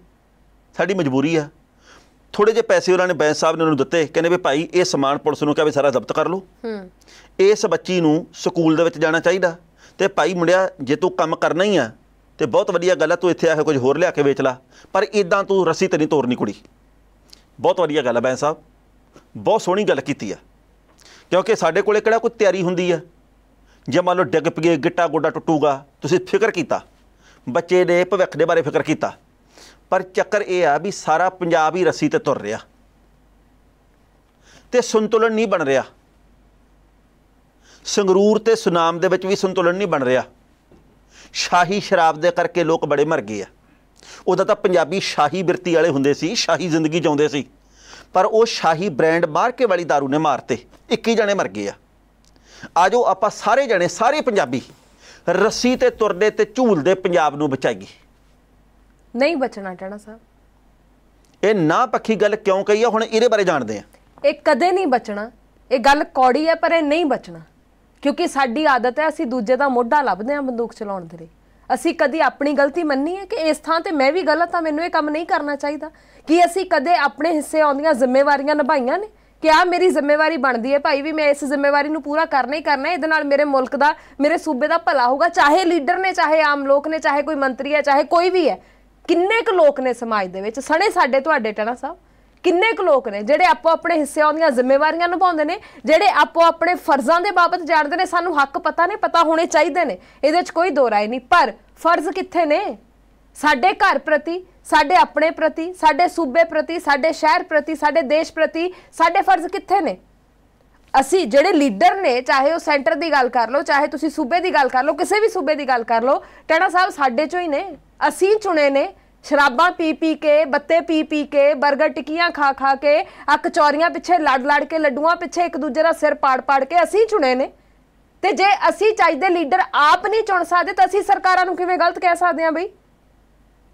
ਸਾਡੀ ਮਜਬੂਰੀ ਆ ਥੋੜੇ ਜਿਹੇ ਪੈਸੇ ਉਹਨਾਂ ਨੇ ਬੈਂਸ ਸਾਹਿਬ ਨੇ ਉਹਨੂੰ ਦਿੱਤੇ ਕਹਿੰਦੇ ਵੀ ਭਾਈ ਇਹ ਸਮਾਨ ਪੁਲਿਸ ਨੂੰ ਕਿਹਾ ਵੀ ਸਾਰਾ ਜ਼ਬਤ ਕਰ ਲਓ ਹੂੰ ਇਸ ਬੱਚੀ ਨੂੰ ਸਕੂਲ ਦੇ ਵਿੱਚ ਜਾਣਾ ਚਾਹੀਦਾ ਤੇ ਭਾਈ ਮੁੰਡਿਆ ਜੇ ਤੂੰ ਕੰਮ ਕਰਨਾ ਹੀ ਆ ਤੇ ਬਹੁਤ ਵਧੀਆ ਗੱਲ ਆ ਤੂੰ ਇੱਥੇ ਆ ਕੇ ਕੁਝ ਹੋਰ ਲਿਆ ਕੇ ਵੇਚ ਲਾ ਪਰ ਇਦਾਂ ਤੂੰ ਰੱਸੀ ਤੇ ਨਹੀਂ ਤੋੜਨੀ ਕੁੜੀ ਬਹੁਤ ਵਧੀਆ ਗੱਲ ਆ ਬੈਂਸ ਸਾਹਿਬ ਬਹੁਤ ਸੋਹਣੀ ਗੱਲ ਕੀਤੀ ਆ ਕਿਉਂਕਿ ਸਾਡੇ ਕੋਲੇ ਕਿਹੜਾ ਕੋਈ ਤਿਆਰੀ ਹੁੰਦੀ ਆ ਜੇ ਮੰਨ ਲਓ ਡਿੱਗ ਪਏ ਗਿੱਟਾ ਗੋਡਾ ਟੁੱਟੂਗਾ ਤੁਸੀਂ ਫਿਕਰ ਕੀਤਾ ਬੱਚੇ ਦੇ ਭਵਿੱਖ ਦੇ ਬਾਰੇ ਫਿਕਰ ਕੀਤਾ ਪਰ ਚੱਕਰ ਇਹ ਆ ਵੀ ਸਾਰਾ ਪੰਜਾਬ ਹੀ ਰੱਸੀ ਤੇ ਤੁਰ ਰਿਹਾ ਤੇ ਸੰਤੁਲਨ ਨਹੀਂ ਬਣ ਰਿਹਾ ਸੰਗਰੂਰ ਤੇ ਸੁਨਾਮ ਦੇ ਵਿੱਚ ਵੀ ਸੰਤੁਲਨ ਨਹੀਂ ਬਣ ਰਿਹਾ ਸ਼ਾਹੀ ਸ਼ਰਾਬ ਦੇ ਕਰਕੇ ਲੋਕ ਬੜੇ ਮਰ ਗਏ ਆ ਉਹਦਾ ਤਾਂ ਪੰਜਾਬੀ ਸ਼ਾਹੀ ਬਿਰਤੀ ਵਾਲੇ ਹੁੰਦੇ ਸੀ ਸ਼ਾਹੀ ਜ਼ਿੰਦਗੀ ਜਿਉਂਦੇ ਸੀ ਪਰ ਉਹ ਸ਼ਾਹੀ ਬ੍ਰਾਂਡ ਮਾਰਕੇ ਵਾਲੀ दारू ਨੇ ਮਾਰਤੇ 21 ਜਣੇ ਮਰ ਗਏ ਆ ਆਜੋ ਆਪਾਂ ਸਾਰੇ ਜਣੇ ਸਾਰੇ ਪੰਜਾਬੀ ਰੱਸੀ ਤੇ ਤੁਰਦੇ ਤੇ ਝੂਲਦੇ ਪੰਜਾਬ ਨੂੰ ਬਚਾਏਗੀ
ਨਹੀਂ ਬਚਣਾ ਟਾਣਾ ਸਾਹਿਬ
ਇਹ ਨਾ ਪੱਖੀ ਗੱਲ ਕਿਉਂ ਕਹੀ ਆ ਹੁਣ ਇਹਦੇ ਬਾਰੇ ਜਾਣਦੇ ਆ
ਇਹ ਕਦੇ ਨਹੀਂ ਬਚਣਾ ਇਹ ਗੱਲ ਕੌੜੀ ਹੈ ਪਰ ਇਹ ਨਹੀਂ ਬਚਣਾ ਕਿਉਂਕਿ ਸਾਡੀ ਆਦਤ ਹੈ ਅਸੀਂ ਦੂਜੇ ਦਾ ਮੋਢਾ ਲੱਭਦੇ ਆ ਬੰਦੂਕ ਚਲਾਉਣ ਦੇ ਲਈ ਅਸੀਂ ਕਦੀ ਆਪਣੀ ਗਲਤੀ ਮੰਨੀ ਹੈ ਕਿ ਇਸ ਥਾਂ ਤੇ ਮੈਂ ਵੀ ਗਲਤ ਆ ਮੈਨੂੰ ਇਹ ਕੰਮ ਨਹੀਂ ਕਰਨਾ ਚਾਹੀਦਾ ਕਿ ਅਸੀਂ ਕਦੇ ਆਪਣੇ ਹਿੱਸੇ ਆਉਂਦੀਆਂ ਜ਼ਿੰਮੇਵਾਰੀਆਂ ਨਿਭਾਈਆਂ ਨੇ ਕਿ ਆ ਮੇਰੀ ਜ਼ਿੰਮੇਵਾਰੀ ਬਣਦੀ ਹੈ ਭਾਈ ਵੀ ਮੈਂ ਇਸ ਜ਼ਿੰਮੇਵਾਰੀ ਨੂੰ ਪੂਰਾ ਕਰਨਾ ਹੀ ਕਰਨਾ ਹੈ ਇਹਦੇ ਨਾਲ ਮੇਰੇ ਮੁਲਕ ਦਾ ਮੇਰੇ ਸੂਬੇ ਦਾ ਭਲਾ ਹੋਊਗਾ ਚਾਹੇ ਲੀਡਰ ਨੇ ਚਾਹੇ ਆਮ ਲੋਕ ਨੇ ਚਾਹੇ ਕੋਈ ਮੰਤਰੀ ਹੈ ਚਾਹੇ ਕੋਈ ਵੀ ਹੈ ਕਿੰਨੇ ਕੁ ਲੋਕ ਨੇ ਸਮਾਜ ਦੇ ਵਿੱਚ ਸਣੇ ਸਾਡੇ ਤੁਹਾਡੇ ਟਣਾ ਸਾਹਿਬ ਕਿੰਨੇ ਕੁ ਲੋਕ ਨੇ ਜਿਹੜੇ ਆਪੋ ਆਪਣੇ ਹਿੱਸੇ ਆਉਂਦੀਆਂ ਜ਼ਿੰਮੇਵਾਰੀਆਂ ਨਿਭਾਉਂਦੇ ਨੇ ਜਿਹੜੇ ਆਪੋ ਆਪਣੇ ਫਰਜ਼ਾਂ ਦੇ ਬਾਬਤ ਜਾਣਦੇ ਨੇ ਸਾਨੂੰ ਹੱਕ ਪਤਾ ਨੇ ਪਤਾ ਹੋਣੇ ਚਾਹੀਦੇ ਨੇ ਇਹਦੇ 'ਚ ਕੋਈ ਦੋਰਾਏ ਨਹੀਂ ਪਰ ਫਰਜ਼ ਕਿੱਥੇ ਨੇ ਸਾਡੇ ਘਰ ਪ੍ਰਤੀ ਸਾਡੇ ਆਪਣੇ ਪ੍ਰਤੀ ਸਾਡੇ ਸੂਬੇ ਪ੍ਰਤੀ ਸਾਡੇ ਸ਼ਹਿਰ ਪ੍ਰਤੀ ਸਾਡੇ ਦੇਸ਼ ਪ੍ਰਤੀ ਸਾਡੇ ਫਰਜ਼ ਕਿੱਥੇ ਨੇ ਅਸੀਂ ਜਿਹੜੇ ਲੀਡਰ ਨੇ ਚਾਹੇ ਉਹ ਸੈਂਟਰ ਦੀ ਗੱਲ ਕਰ ਲਓ ਚਾਹੇ ਤੁਸੀਂ ਸੂਬੇ ਦੀ ਗੱਲ ਕਰ ਲਓ ਕਿਸੇ ਵੀ ਸੂਬੇ ਦੀ ਗੱਲ ਕਰ ਲਓ ਟੈਣਾ ਸਾਹਿਬ ਸਾਡੇ ਚੋਂ ਹੀ ਨੇ ਅਸੀਂ ਚੁਣੇ ਨੇ ਸ਼ਰਾਬਾਂ ਪੀ ਪੀ ਕੇ ਬੱਤੇ ਪੀ ਪੀ ਕੇ 버ਗਰ ਟਿੱਕੀਆਂ ਖਾ ਖਾ ਕੇ ਆ ਕਚੌਰੀਆਂ ਪਿੱਛੇ ਲੜ ਲੜ ਕੇ ਲੱਡੂਆਂ ਪਿੱਛੇ ਇੱਕ ਦੂਜੇ ਦਾ ਸਿਰ ਪਾੜ ਪਾੜ ਕੇ ਅਸੀਂ ਚੁਣੇ ਨੇ ਤੇ ਜੇ ਅਸੀਂ ਚਾਹੀਦੇ ਲੀਡਰ ਆਪ ਨਹੀਂ ਚੁਣ ਸਕਦੇ ਤਾਂ ਅਸੀਂ ਸਰਕਾਰਾਂ ਨੂੰ ਕਿਵੇਂ ਗਲਤ ਕਹਿ ਸਕਦੇ ਆ ਬਈ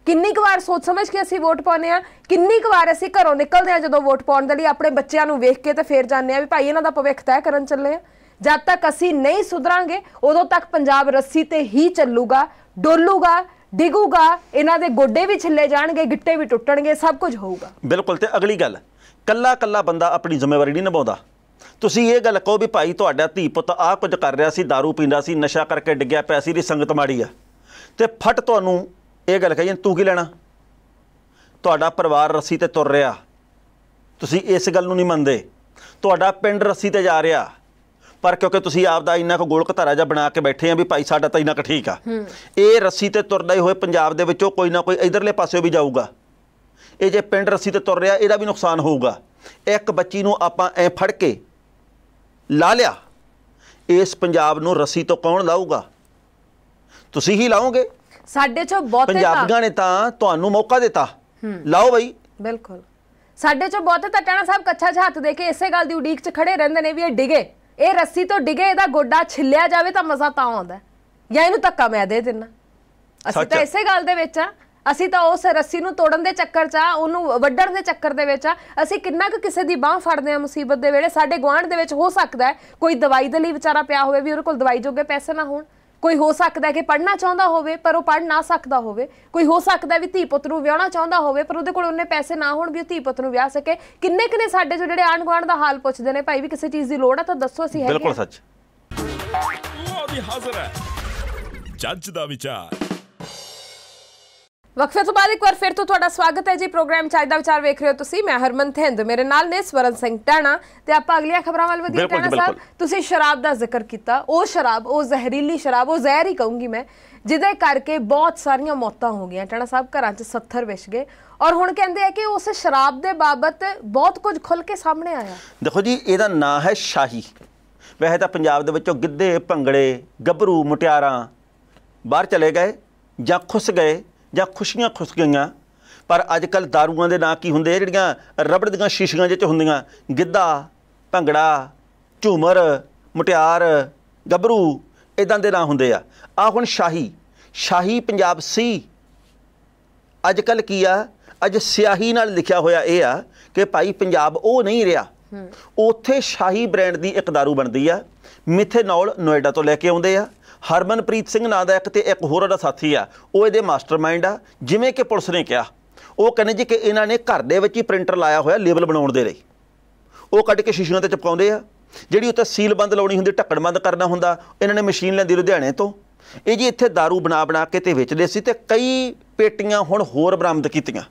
ਕਿੰਨੀ ਕੁ ਵਾਰ ਸੋਚ ਸਮਝ ਕੇ ਅਸੀਂ ਵੋਟ ਪਾਉਨੇ ਆ ਕਿੰਨੀ ਕੁ ਵਾਰ ਅਸੀਂ ਘਰੋਂ ਨਿਕਲਦੇ ਆ ਜਦੋਂ ਵੋਟ ਪਾਉਣ ਦੇ ਲਈ ਆਪਣੇ ਬੱਚਿਆਂ ਨੂੰ ਵੇਖ ਕੇ ਤੇ ਫੇਰ ਜਾਂਦੇ ਆ ਵੀ ਭਾਈ ਇਹਨਾਂ ਦਾ ਭਵਿੱਖ ਤੈਅ ਕਰਨ ਚੱਲੇ ਆ ਜਦ ਤੱਕ ਅਸੀਂ ਨਹੀਂ ਸੁਧਰਾਂਗੇ ਉਦੋਂ ਤੱਕ ਪੰਜਾਬ ਰੱਸੀ ਤੇ ਹੀ ਚੱਲੂਗਾ ਡੋਲੂਗਾ ਡਿਗੂਗਾ ਇਹਨਾਂ ਦੇ ਗੋਡੇ ਵੀ ਛਿੱਲੇ ਜਾਣਗੇ ਗਿੱਟੇ ਵੀ ਟੁੱਟਣਗੇ ਸਭ ਕੁਝ ਹੋਊਗਾ
ਬਿਲਕੁਲ ਤੇ ਅਗਲੀ ਗੱਲ ਕੱਲਾ ਕੱਲਾ ਬੰਦਾ ਆਪਣੀ ਜ਼ਿੰਮੇਵਾਰੀ ਨਹੀਂ ਨਿਭਾਉਂਦਾ ਤੁਸੀਂ ਇਹ ਗੱਲ ਕਹੋ ਵੀ ਭਾਈ ਤੁਹਾਡਾ ਧੀ ਪੁੱਤ ਆ ਕੁਝ ਕਰ ਰਿਹਾ ਸੀ दारू ਪੀਂਦਾ ਸੀ ਨਸ਼ਾ ਕਰਕੇ ਡਿੱਗਿਆ ਪਿਆ ਸੀ ਦੀ ਸੰਗਤ ਮਾੜੀ ਆ ਤੇ ਫਟ ਤੁਹਾਨੂੰ ਇਹ ਗੱਲ ਕਹੀ ਤੂੰ ਕੀ ਲੈਣਾ ਤੁਹਾਡਾ ਪਰਿਵਾਰ ਰੱਸੀ ਤੇ ਤੁਰ ਰਿਹਾ ਤੁਸੀਂ ਇਸ ਗੱਲ ਨੂੰ ਨਹੀਂ ਮੰਨਦੇ ਤੁਹਾਡਾ ਪਿੰਡ ਰੱਸੀ ਤੇ ਜਾ ਰਿਹਾ ਪਰ ਕਿਉਂਕਿ ਤੁਸੀਂ ਆਪ ਦਾ ਇੰਨਾ ਕੋ ਗੋਲਕ ਧਾਰਾ ਜਾਂ ਬਣਾ ਕੇ ਬੈਠੇ ਆ ਵੀ ਭਾਈ ਸਾਡਾ ਤਾਂ ਇੰਨਾ ਕ ਠੀਕ ਆ ਇਹ ਰੱਸੀ ਤੇ ਤੁਰਦਾ ਹੀ ਹੋਏ ਪੰਜਾਬ ਦੇ ਵਿੱਚੋਂ ਕੋਈ ਨਾ ਕੋਈ ਇਧਰਲੇ ਪਾਸੇ ਵੀ ਜਾਊਗਾ ਇਹ ਜੇ ਪਿੰਡ ਰੱਸੀ ਤੇ ਤੁਰ ਰਿਹਾ ਇਹਦਾ ਵੀ ਨੁਕਸਾਨ ਹੋਊਗਾ ਇੱਕ ਬੱਚੀ ਨੂੰ ਆਪਾਂ ਐ ਫੜ ਕੇ ਲਾ ਲਿਆ ਇਸ ਪੰਜਾਬ ਨੂੰ ਰੱਸੀ ਤੋਂ ਕੌਣ ਲਾਊਗਾ ਤੁਸੀਂ ਹੀ ਲਾਓਗੇ
ਸਾਡੇ ਚੋਂ ਬਹੁਤੇ ਪੰਜਾਬੀਆਂ ਨੇ
ਤਾਂ ਤੁਹਾਨੂੰ ਮੌਕਾ ਦਿੱਤਾ ਲਾਓ ਬਈ
ਬਿਲਕੁਲ ਸਾਡੇ ਚੋਂ ਬਹੁਤੇ ਤਾਂ ਟਾਣਾ ਸਾਹਿਬ ਕੱਚਾ ਜਿਹਾ ਹੱਥ ਦੇ ਕੇ ਇਸੇ ਗੱਲ ਦੀ ਉਡੀਕ 'ਚ ਖੜੇ ਰਹਿੰਦੇ ਨੇ ਵੀ ਇਹ ਡਿਗੇ ਇਹ ਰੱਸੀ ਤੋਂ ਡਿਗੇ ਇਹਦਾ ਗੋਡਾ ਛਿੱਲਿਆ ਜਾਵੇ ਤਾਂ ਮਜ਼ਾ ਤਾਂ ਆਉਂਦਾ ਜਾਂ ਇਹਨੂੰ ਧੱਕਾ ਮੈਂ ਦੇ ਦਿੰਨਾ ਅਸੀਂ ਤਾਂ ਇਸੇ ਗੱਲ ਦੇ ਵਿੱਚ ਆ ਅਸੀਂ ਤਾਂ ਉਸ ਰੱਸੀ ਨੂੰ ਤੋੜਨ ਦੇ ਚੱਕਰ 'ਚ ਆ ਉਹਨੂੰ ਵੱਢਣ ਦੇ ਚੱਕਰ ਦੇ ਵਿੱਚ ਆ ਅਸੀਂ ਕਿੰਨਾ ਕੁ ਕਿਸੇ ਦੀ ਬਾਹ ਫੜਦੇ ਆ ਮੁਸੀਬਤ ਦੇ ਵੇਲੇ ਸਾਡੇ ਗਵਾਂਢ ਦੇ ਵਿੱਚ ਹੋ ਸਕਦਾ ਕੋਈ ਦਵਾਈ ਦੇ ਲਈ ਵਿਚਾਰਾ ਪਿਆ ਹੋਵੇ ਵੀ ਉਹਦੇ ਕੋਲ ਦਵਾਈ ਜੋਗੇ ਪੈਸੇ ਨਾ ਹੋਣ ਕੋਈ ਹੋ ਸਕਦਾ ਕਿ ਪੜਨਾ ਚਾਹੁੰਦਾ ਹੋਵੇ ਪਰ ਉਹ ਪੜ ਨਾ ਸਕਦਾ ਹੋਵੇ ਕੋਈ ਹੋ ਸਕਦਾ ਵੀ ਧੀ ਪੁੱਤ ਨੂੰ ਵਿਆਹਣਾ ਚਾਹੁੰਦਾ ਹੋਵੇ ਪਰ ਉਹਦੇ ਕੋਲ ਉਹਨੇ ਪੈਸੇ ਨਾ ਹੋਣ ਵੀ ਉਹ ਧੀ ਪੁੱਤ ਨੂੰ ਵਿਆਹ ਸਕੇ ਕਿੰਨੇ ਕਿੰਨੇ ਸਾਡੇ ਜੋ ਜਿਹੜੇ ਆਣ ਗਵਾਣ ਦਾ ਹਾਲ ਪੁੱਛਦੇ ਨੇ ਭਾਈ ਵੀ ਕਿਸੇ ਚੀਜ਼ ਦੀ ਲੋੜ ਆ ਤਾਂ ਦੱਸੋ ਅਸੀਂ ਹੈਗੇ ਬਿਲਕੁਲ
ਸੱਚ ਉਹ ਵੀ ਹਾਜ਼ਰ ਹੈ ਜੱਜ ਦਾ ਵਿਚਾਰ
ਵਕਫੇ ਤੋਂ ਬਾਅਦ ਇੱਕ ਵਾਰ ਫਿਰ ਤੋਂ ਤੁਹਾਡਾ ਸਵਾਗਤ ਹੈ ਜੀ ਪ੍ਰੋਗਰਾਮ ਦਾ ਵਿਚਾਰ ਵੇਖ ਰਹੇ ਹੋ ਤੁਸੀਂ ਮੈਂ ਹਰਮਨ ਥਿੰਦ ਮੇਰੇ ਨਾਲ ਨੇ ਸਵਰਨ ਸਿੰਘ ਟਾਣਾ ਤੇ ਆਪਾਂ ਅਗਲੀਆਂ ਖਬਰਾਂ ਵੱਲ ਵਧੀਏ ਟਾਣਾ ਸਾਹਿਬ ਤੁਸੀਂ ਸ਼ਰਾਬ ਦਾ ਜ਼ਿਕਰ ਕੀਤਾ ਉਹ ਸ਼ਰਾਬ ਉਹ ਜ਼ਹਿਰੀਲੀ ਸ਼ਰਾਬ ਉਹ ਜ਼ਹਿਰ ਹੀ ਕਹੂੰਗੀ ਮੈਂ ਜਿਹਦੇ ਕਰਕੇ ਬਹੁਤ ਸਾਰੀਆਂ ਮੌਤਾਂ ਹੋ ਗਈਆਂ ਟਾਣਾ ਸਾਹਿਬ ਘਰਾਂ 'ਚ 70 ਵਿਛ ਗਏ ਔਰ ਹੁਣ ਕਹਿੰਦੇ ਆ ਕਿ ਉਸ ਸ਼ਰਾਬ ਦੇ ਬਾਬਤ ਬਹੁਤ ਕੁਝ ਖੁੱਲ ਕੇ ਸਾਹਮਣੇ ਆਇਆ
ਦੇਖੋ ਜੀ ਇਹਦਾ ਨਾਂ ਹੈ ਸ਼ਾਹੀ ਵੈਸੇ ਤਾਂ ਪੰਜਾਬ ਦੇ ਵਿੱਚੋਂ ਗਿੱਧੇ ਭੰਗੜੇ ਗੱਭਰੂ ਮੁਟਿਆਰਾਂ ਬਾਹਰ ਚਲੇ ਗਏ ਜਾਂ ਖੁੱਸ ਗਏ ਜਾਂ ਖੁਸ਼ੀਆਂ ਖੁਸ ਗਈਆਂ ਪਰ ਅੱਜ ਕੱਲ ਦਾਰੂਆਂ ਦੇ ਨਾਂ ਕੀ ਹੁੰਦੇ ਆ ਜਿਹੜੀਆਂ ਰਬੜ ਦੀਆਂ ਸ਼ੀਸ਼ੀਆਂ ਜਿਹੇ ਹੁੰਦੀਆਂ ਗਿੱਧਾ ਭੰਗੜਾ ਝੂਮਰ ਮੁਟਿਆਰ ਗੱਭਰੂ ਇਦਾਂ ਦੇ ਨਾਂ ਹੁੰਦੇ ਆ ਆ ਹੁਣ ਸ਼ਾਹੀ ਸ਼ਾਹੀ ਪੰਜਾਬ ਸੀ ਅੱਜ ਕੱਲ ਕੀ ਆ ਅੱਜ ਸਿਆਹੀ ਨਾਲ ਲਿਖਿਆ ਹੋਇਆ ਇਹ ਆ ਕਿ ਭਾਈ ਪੰਜਾਬ ਉਹ ਨਹੀਂ ਰਿਹਾ ਉੱਥੇ ਸ਼ਾਹੀ ਬ੍ਰਾਂਡ ਦੀ ਇੱਕ ਦਾਰੂ ਬਣਦੀ ਆ ਮਿਥੇਨੋਲ ਨੋਇਡਾ ਤੋਂ ਲੈ ਕੇ ਆਉਂਦੇ ਆ ਹਰਮਨਪ੍ਰੀਤ ਸਿੰਘ ਨਾਂ ਦਾ ਇੱਕ ਤੇ ਇੱਕ ਹੋਰ ਦਾ ਸਾਥੀ ਆ ਉਹ ਇਹਦੇ ਮਾਸਟਰਮਾਈਂਡ ਆ ਜਿਵੇਂ ਕਿ ਪੁਲਿਸ ਨੇ ਕਿਹਾ ਉਹ ਕਹਿੰਦੇ ਜੀ ਕਿ ਇਹਨਾਂ ਨੇ ਘਰ ਦੇ ਵਿੱਚ ਹੀ ਪ੍ਰਿੰਟਰ ਲਾਇਆ ਹੋਇਆ ਲੇਬਲ ਬਣਾਉਣ ਦੇ ਲਈ ਉਹ ਕੱਢ ਕੇ ਸ਼ੀਸ਼ਿਆਂ ਤੇ ਚਪਕਾਉਂਦੇ ਆ ਜਿਹੜੀ ਉੱਤੇ ਸੀਲ ਬੰਦ ਲਾਉਣੀ ਹੁੰਦੀ ਢੱਕਣ ਬੰਦ ਕਰਨਾ ਹੁੰਦਾ ਇਹਨਾਂ ਨੇ ਮਸ਼ੀਨ ਲੈਂਦੀ ਲੁਧਿਆਣੇ ਤੋਂ ਇਹ ਜੀ ਇੱਥੇ दारू ਬਣਾ ਬਣਾ ਕੇ ਤੇ ਵੇਚਦੇ ਸੀ ਤੇ ਕਈ ਪੇਟੀਆਂ ਹੁਣ ਹੋਰ ਬਰਾਮਦ ਕੀਤੀਆਂ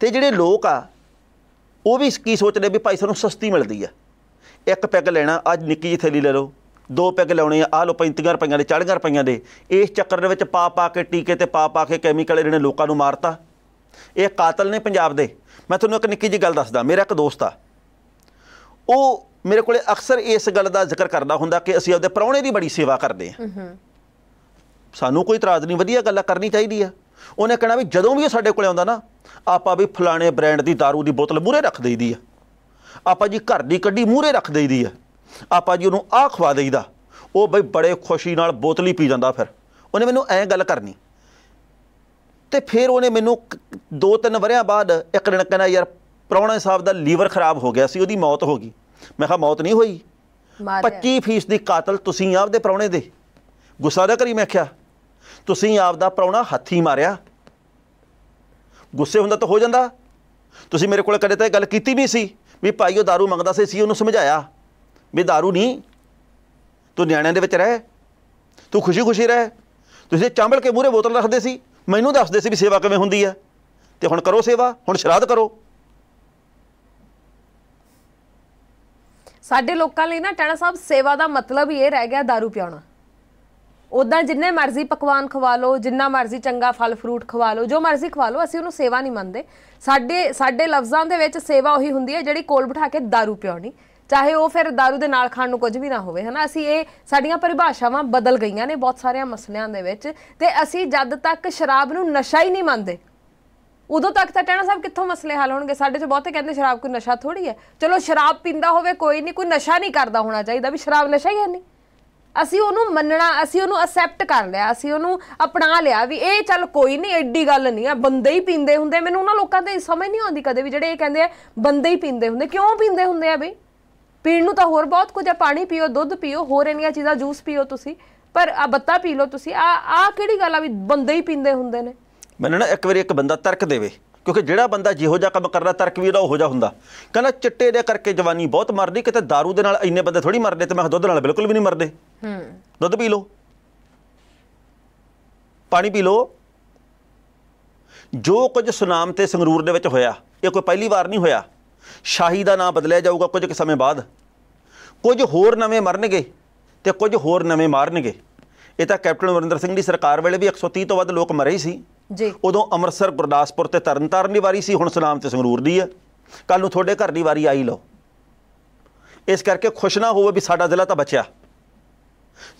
ਤੇ ਜਿਹੜੇ ਲੋਕ ਆ ਉਹ ਵੀ ਕੀ ਸੋਚਦੇ ਵੀ ਭਾਈ ਸਾਨੂੰ ਸਸਤੀ ਮਿਲਦੀ ਆ ਇੱਕ ਪੈਗ ਲੈਣਾ ਅੱਜ ਨਿੱਕੀ ਜਿਹੀ ਥੈਲੀ ਲੈ ਲਓ ਦੋ ਪੈਗ ਲਾਉਣੇ ਆ ਆ ਲੋ 35 ਰੁਪਈਆਂ ਦੇ 40 ਰੁਪਈਆਂ ਦੇ ਇਸ ਚੱਕਰ ਦੇ ਵਿੱਚ ਪਾ ਪਾ ਕੇ ਟੀਕੇ ਤੇ ਪਾ ਪਾ ਕੇ ਕੈਮੀਕਲ ਇਹਨੇ ਲੋਕਾਂ ਨੂੰ ਮਾਰਤਾ ਇਹ ਕਾਤਲ ਨੇ ਪੰਜਾਬ ਦੇ ਮੈਂ ਤੁਹਾਨੂੰ ਇੱਕ ਨਿੱਕੀ ਜੀ ਗੱਲ ਦੱਸਦਾ ਮੇਰਾ ਇੱਕ ਦੋਸਤ ਆ ਉਹ ਮੇਰੇ ਕੋਲੇ ਅਕਸਰ ਇਸ ਗੱਲ ਦਾ ਜ਼ਿਕਰ ਕਰਦਾ ਹੁੰਦਾ ਕਿ ਅਸੀਂ ਆਪਦੇ ਪਰੌਣੇ ਦੀ ਬੜੀ ਸੇਵਾ ਕਰਦੇ ਹਾਂ ਸਾਨੂੰ ਕੋਈ ਇਤਰਾਜ਼ ਨਹੀਂ ਵਧੀਆ ਗੱਲਾਂ ਕਰਨੀ ਚਾਹੀਦੀ ਆ ਉਹਨੇ ਕਹਿਣਾ ਵੀ ਜਦੋਂ ਵੀ ਸਾਡੇ ਕੋਲੇ ਆਉਂਦਾ ਨਾ ਆਪਾਂ ਵੀ ਫਲਾਣੇ ਬ੍ਰਾਂਡ ਦੀ दारू ਦੀ ਬੋਤਲ ਮੂਰੇ ਰੱਖ ਦਈਦੀ ਆ ਆਪਾਂ ਜੀ ਘਰ ਦੀ ਕੱਢੀ ਮੂਰੇ ਰੱਖ ਦਈਦੀ ਆ ਆਪਾਂ ਜੀ ਉਹਨੂੰ ਆ ਖਵਾ ਦੇਈਦਾ ਉਹ ਬਈ ਬੜੇ ਖੁਸ਼ੀ ਨਾਲ ਬੋਤਲੀ ਪੀ ਜਾਂਦਾ ਫਿਰ ਉਹਨੇ ਮੈਨੂੰ ਐਂ ਗੱਲ ਕਰਨੀ ਤੇ ਫਿਰ ਉਹਨੇ ਮੈਨੂੰ ਦੋ ਤਿੰਨ ਵਰਿਆਂ ਬਾਅਦ ਇੱਕ ਦਿਨ ਕਹਿੰਦਾ ਯਾਰ ਪ੍ਰੌਣਾ ਸਾਹਿਬ ਦਾ ਲੀਵਰ ਖਰਾਬ ਹੋ ਗਿਆ ਸੀ ਉਹਦੀ ਮੌਤ ਹੋ ਗਈ ਮੈਂ ਕਿਹਾ ਮੌਤ ਨਹੀਂ ਹੋਈ 25% ਦੀ ਕਾਤਲ ਤੁਸੀਂ ਆਪਦੇ ਪ੍ਰੌਣੇ ਦੇ ਗੁੱਸਾ ਦਾ ਕਰੀ ਮੈਂ ਕਿਹਾ ਤੁਸੀਂ ਆਪਦਾ ਪ੍ਰੌਣਾ ਹੱਥੀ ਮਾਰਿਆ ਗੁੱਸੇ ਹੁੰਦਾ ਤਾਂ ਹੋ ਜਾਂਦਾ ਤੁਸੀਂ ਮੇਰੇ ਕੋਲ ਕਦੇ ਤਾਂ ਇਹ ਗੱਲ ਕੀਤੀ ਨਹੀਂ ਸੀ ਵੀ ਭਾਈ ਉਹ दारू ਮੰਗਦਾ ਸੀ ਸੀ ਉਹਨੂੰ ਸਮਝਾਇਆ ਵੀ दारू ਨਹੀਂ ਤੂੰ ਨਿਆਣਿਆਂ ਦੇ ਵਿੱਚ ਰਹਿ ਤੂੰ ਖੁਸ਼ੀ-ਖੁਸ਼ੀ ਰਹਿ ਤੁਸੀਂ ਚਾਂਬਲ ਕੇ ਮੂਰੇ ਬੋਤਲ ਰੱਖਦੇ ਸੀ ਮੈਨੂੰ ਦੱਸਦੇ ਸੀ ਵੀ ਸੇਵਾ ਕਿਵੇਂ ਹੁੰਦੀ ਹੈ ਤੇ ਹੁਣ ਕਰੋ ਸੇਵਾ ਹੁਣ ਸ਼ਰਾਦ ਕਰੋ
ਸਾਡੇ ਲੋਕਾਂ ਲਈ ਨਾ ਟਾਣਾ ਸਾਹਿਬ ਸੇਵਾ ਦਾ ਮਤਲਬ ਹੀ ਇਹ ਰਹਿ ਗਿਆ दारू ਪਿਉਣਾ ਉਦਾਂ ਜਿੰਨੇ ਮਰਜ਼ੀ ਪਕਵਾਨ ਖਵਾ ਲਓ ਜਿੰਨਾ ਮਰਜ਼ੀ ਚੰਗਾ ਫਲ ਫਰੂਟ ਖਵਾ ਲਓ ਜੋ ਮਰਜ਼ੀ ਖਵਾ ਲਓ ਅਸੀਂ ਉਹਨੂੰ ਸੇਵਾ ਨਹੀਂ ਮੰਨਦੇ ਸਾਡੇ ਸਾਡੇ ਲਫ਼ਜ਼ਾਂ ਦੇ ਵਿੱਚ ਸੇਵਾ ਉਹੀ ਹੁੰਦੀ ਹੈ ਜਿਹੜੀ ਕੋਲ ਬਿਠਾ ਕੇ दारू ਪਿਉਣੀ ਚਾਹੇ ਉਹ ਫਿਰ दारू ਦੇ ਨਾਲ ਖਾਣ ਨੂੰ ਕੁਝ ਵੀ ਨਾ ਹੋਵੇ ਹਨਾ ਅਸੀਂ ਇਹ ਸਾਡੀਆਂ ਪਰਿਭਾਸ਼ਾਵਾਂ ਬਦਲ ਗਈਆਂ ਨੇ ਬਹੁਤ ਸਾਰੇ ਮਸਲਿਆਂ ਦੇ ਵਿੱਚ ਤੇ ਅਸੀਂ ਜਦ ਤੱਕ ਸ਼ਰਾਬ ਨੂੰ ਨਸ਼ਾ ਹੀ ਨਹੀਂ ਮੰਨਦੇ ਉਦੋਂ ਤੱਕ ਤਾਂ ਟੈਣਾ ਸਾਹਿਬ ਕਿੱਥੋਂ ਮਸਲੇ ਹੱਲ ਹੋਣਗੇ ਸਾਡੇ ਚ ਬਹੁਤੇ ਕਹਿੰਦੇ ਸ਼ਰਾਬ ਕੋਈ ਨਸ਼ਾ ਥੋੜੀ ਹੈ ਚਲੋ ਸ਼ਰਾਬ ਪੀਂਦਾ ਹੋਵੇ ਕੋਈ ਨਹੀਂ ਕੋਈ ਨਸ਼ਾ ਨਹੀਂ ਕਰਦਾ ਹੋਣਾ ਚਾਹੀਦਾ ਵੀ ਸ਼ਰਾਬ ਨਸ਼ਾ ਹੀ ਹੈ ਨਹੀਂ ਅਸੀਂ ਉਹਨੂੰ ਮੰਨਣਾ ਅਸੀਂ ਉਹਨੂੰ ਅਸੈਪਟ ਕਰ ਲਿਆ ਅਸੀਂ ਉਹਨੂੰ ਅਪਣਾ ਲਿਆ ਵੀ ਇਹ ਚੱਲ ਕੋਈ ਨਹੀਂ ਐਡੀ ਗੱਲ ਨਹੀਂ ਆ ਬੰਦੇ ਹੀ ਪੀਂਦੇ ਹੁੰਦੇ ਮੈਨੂੰ ਉਹਨਾਂ ਲੋਕਾਂ ਤੇ ਸਮਝ ਨਹੀਂ ਆਉਂਦੀ ਕਦੇ ਵੀ ਜਿਹੜੇ ਇਹ ਕਹਿੰਦੇ ਆ ਬੰਦੇ ਹੀ ਪੀਂਦੇ ਹੁੰਦੇ ਕਿਉਂ ਪੀਂਦੇ ਹੁੰਦੇ ਆ ਬਈ ਪੀਣ ਨੂੰ ਤਾਂ ਹੋਰ ਬਹੁਤ ਕੁਝ ਹੈ ਪਾਣੀ ਪੀਓ ਦੁੱਧ ਪੀਓ ਹੋਰ ਇੰਨੀਆਂ ਚੀਜ਼ਾਂ ਜੂਸ ਪੀਓ ਤੁਸੀਂ ਪਰ ਆ ਬੱਤਾ ਪੀ ਲਓ ਤੁਸੀਂ ਆ ਆ ਕਿਹੜੀ ਗੱਲ ਆ ਵੀ ਬੰਦੇ ਹੀ ਪੀਂਦੇ ਹੁੰਦੇ ਨੇ
ਮੈਨੂੰ ਨਾ ਇੱਕ ਵਾਰੀ ਇੱਕ ਬੰਦਾ ਤਰਕ ਦੇਵੇ ਕਿਉਂਕਿ ਜਿਹੜਾ ਬੰਦਾ ਜਿਹੋ ਜਿਹਾ ਕੰਮ ਕਰਦਾ ਤਰਕ ਵੀ ਉਹਦਾ ਉਹੋ ਜਿਹਾ ਹੁੰਦਾ ਕਹਿੰਦਾ ਚਿੱਟੇ ਦੇ ਕਰਕੇ ਜਵਾਨੀ ਬਹੁਤ ਮਰਦੀ ਕਿਤੇ दारू ਦੇ ਨਾਲ ਇੰਨੇ ਬੰਦੇ ਥੋੜੀ ਮਰਦੇ ਤੇ ਮੈਂ ਦੁੱਧ ਨਾਲ ਬਿਲਕੁਲ ਵੀ ਨਹੀਂ ਮਰਦੇ ਹੂੰ ਦੁੱਧ ਪੀ ਲਓ ਪਾਣੀ ਪੀ ਲਓ ਜੋ ਕੁਝ ਸੁਨਾਮ ਤੇ ਸੰਗਰੂਰ ਦੇ ਵਿੱਚ ਹੋਇਆ ਇਹ ਕੋਈ ਪਹਿਲੀ ਵਾਰ ਨਹੀਂ ਹੋਇਆ ਸ਼ਾਹੀ ਦਾ ਨਾਮ ਬਦਲਿਆ ਜਾਊਗਾ ਕੁਝ ਸਮੇਂ ਬਾਅਦ ਕੁਝ ਹੋਰ ਨਵੇਂ ਮਰਨਗੇ ਤੇ ਕੁਝ ਹੋਰ ਨਵੇਂ ਮਾਰਨਗੇ ਇਹ ਤਾਂ ਕੈਪਟਨ ਵਰਿੰਦਰ ਸਿੰਘ ਦੀ ਸਰਕਾਰ ਵੇਲੇ ਵੀ 130 ਤੋਂ ਵੱਧ ਲੋਕ ਮਰੇ ਸੀ ਜੀ ਉਦੋਂ ਅੰਮ੍ਰਿਤਸਰ ਗੁਰਦਾਸਪੁਰ ਤੇ ਤਰਨਤਾਰਨ ਦੀ ਵਾਰੀ ਸੀ ਹੁਣ ਸਲਾਮ ਤੇ ਸੰਗਰੂਰ ਦੀ ਹੈ ਕੱਲ ਨੂੰ ਤੁਹਾਡੇ ਘਰ ਦੀ ਵਾਰੀ ਆਈ ਲੋ ਇਸ ਕਰਕੇ ਖੁਸ਼ ਨਾ ਹੋਵੇ ਵੀ ਸਾਡਾ ਜ਼ਿਲ੍ਹਾ ਤਾਂ ਬਚਿਆ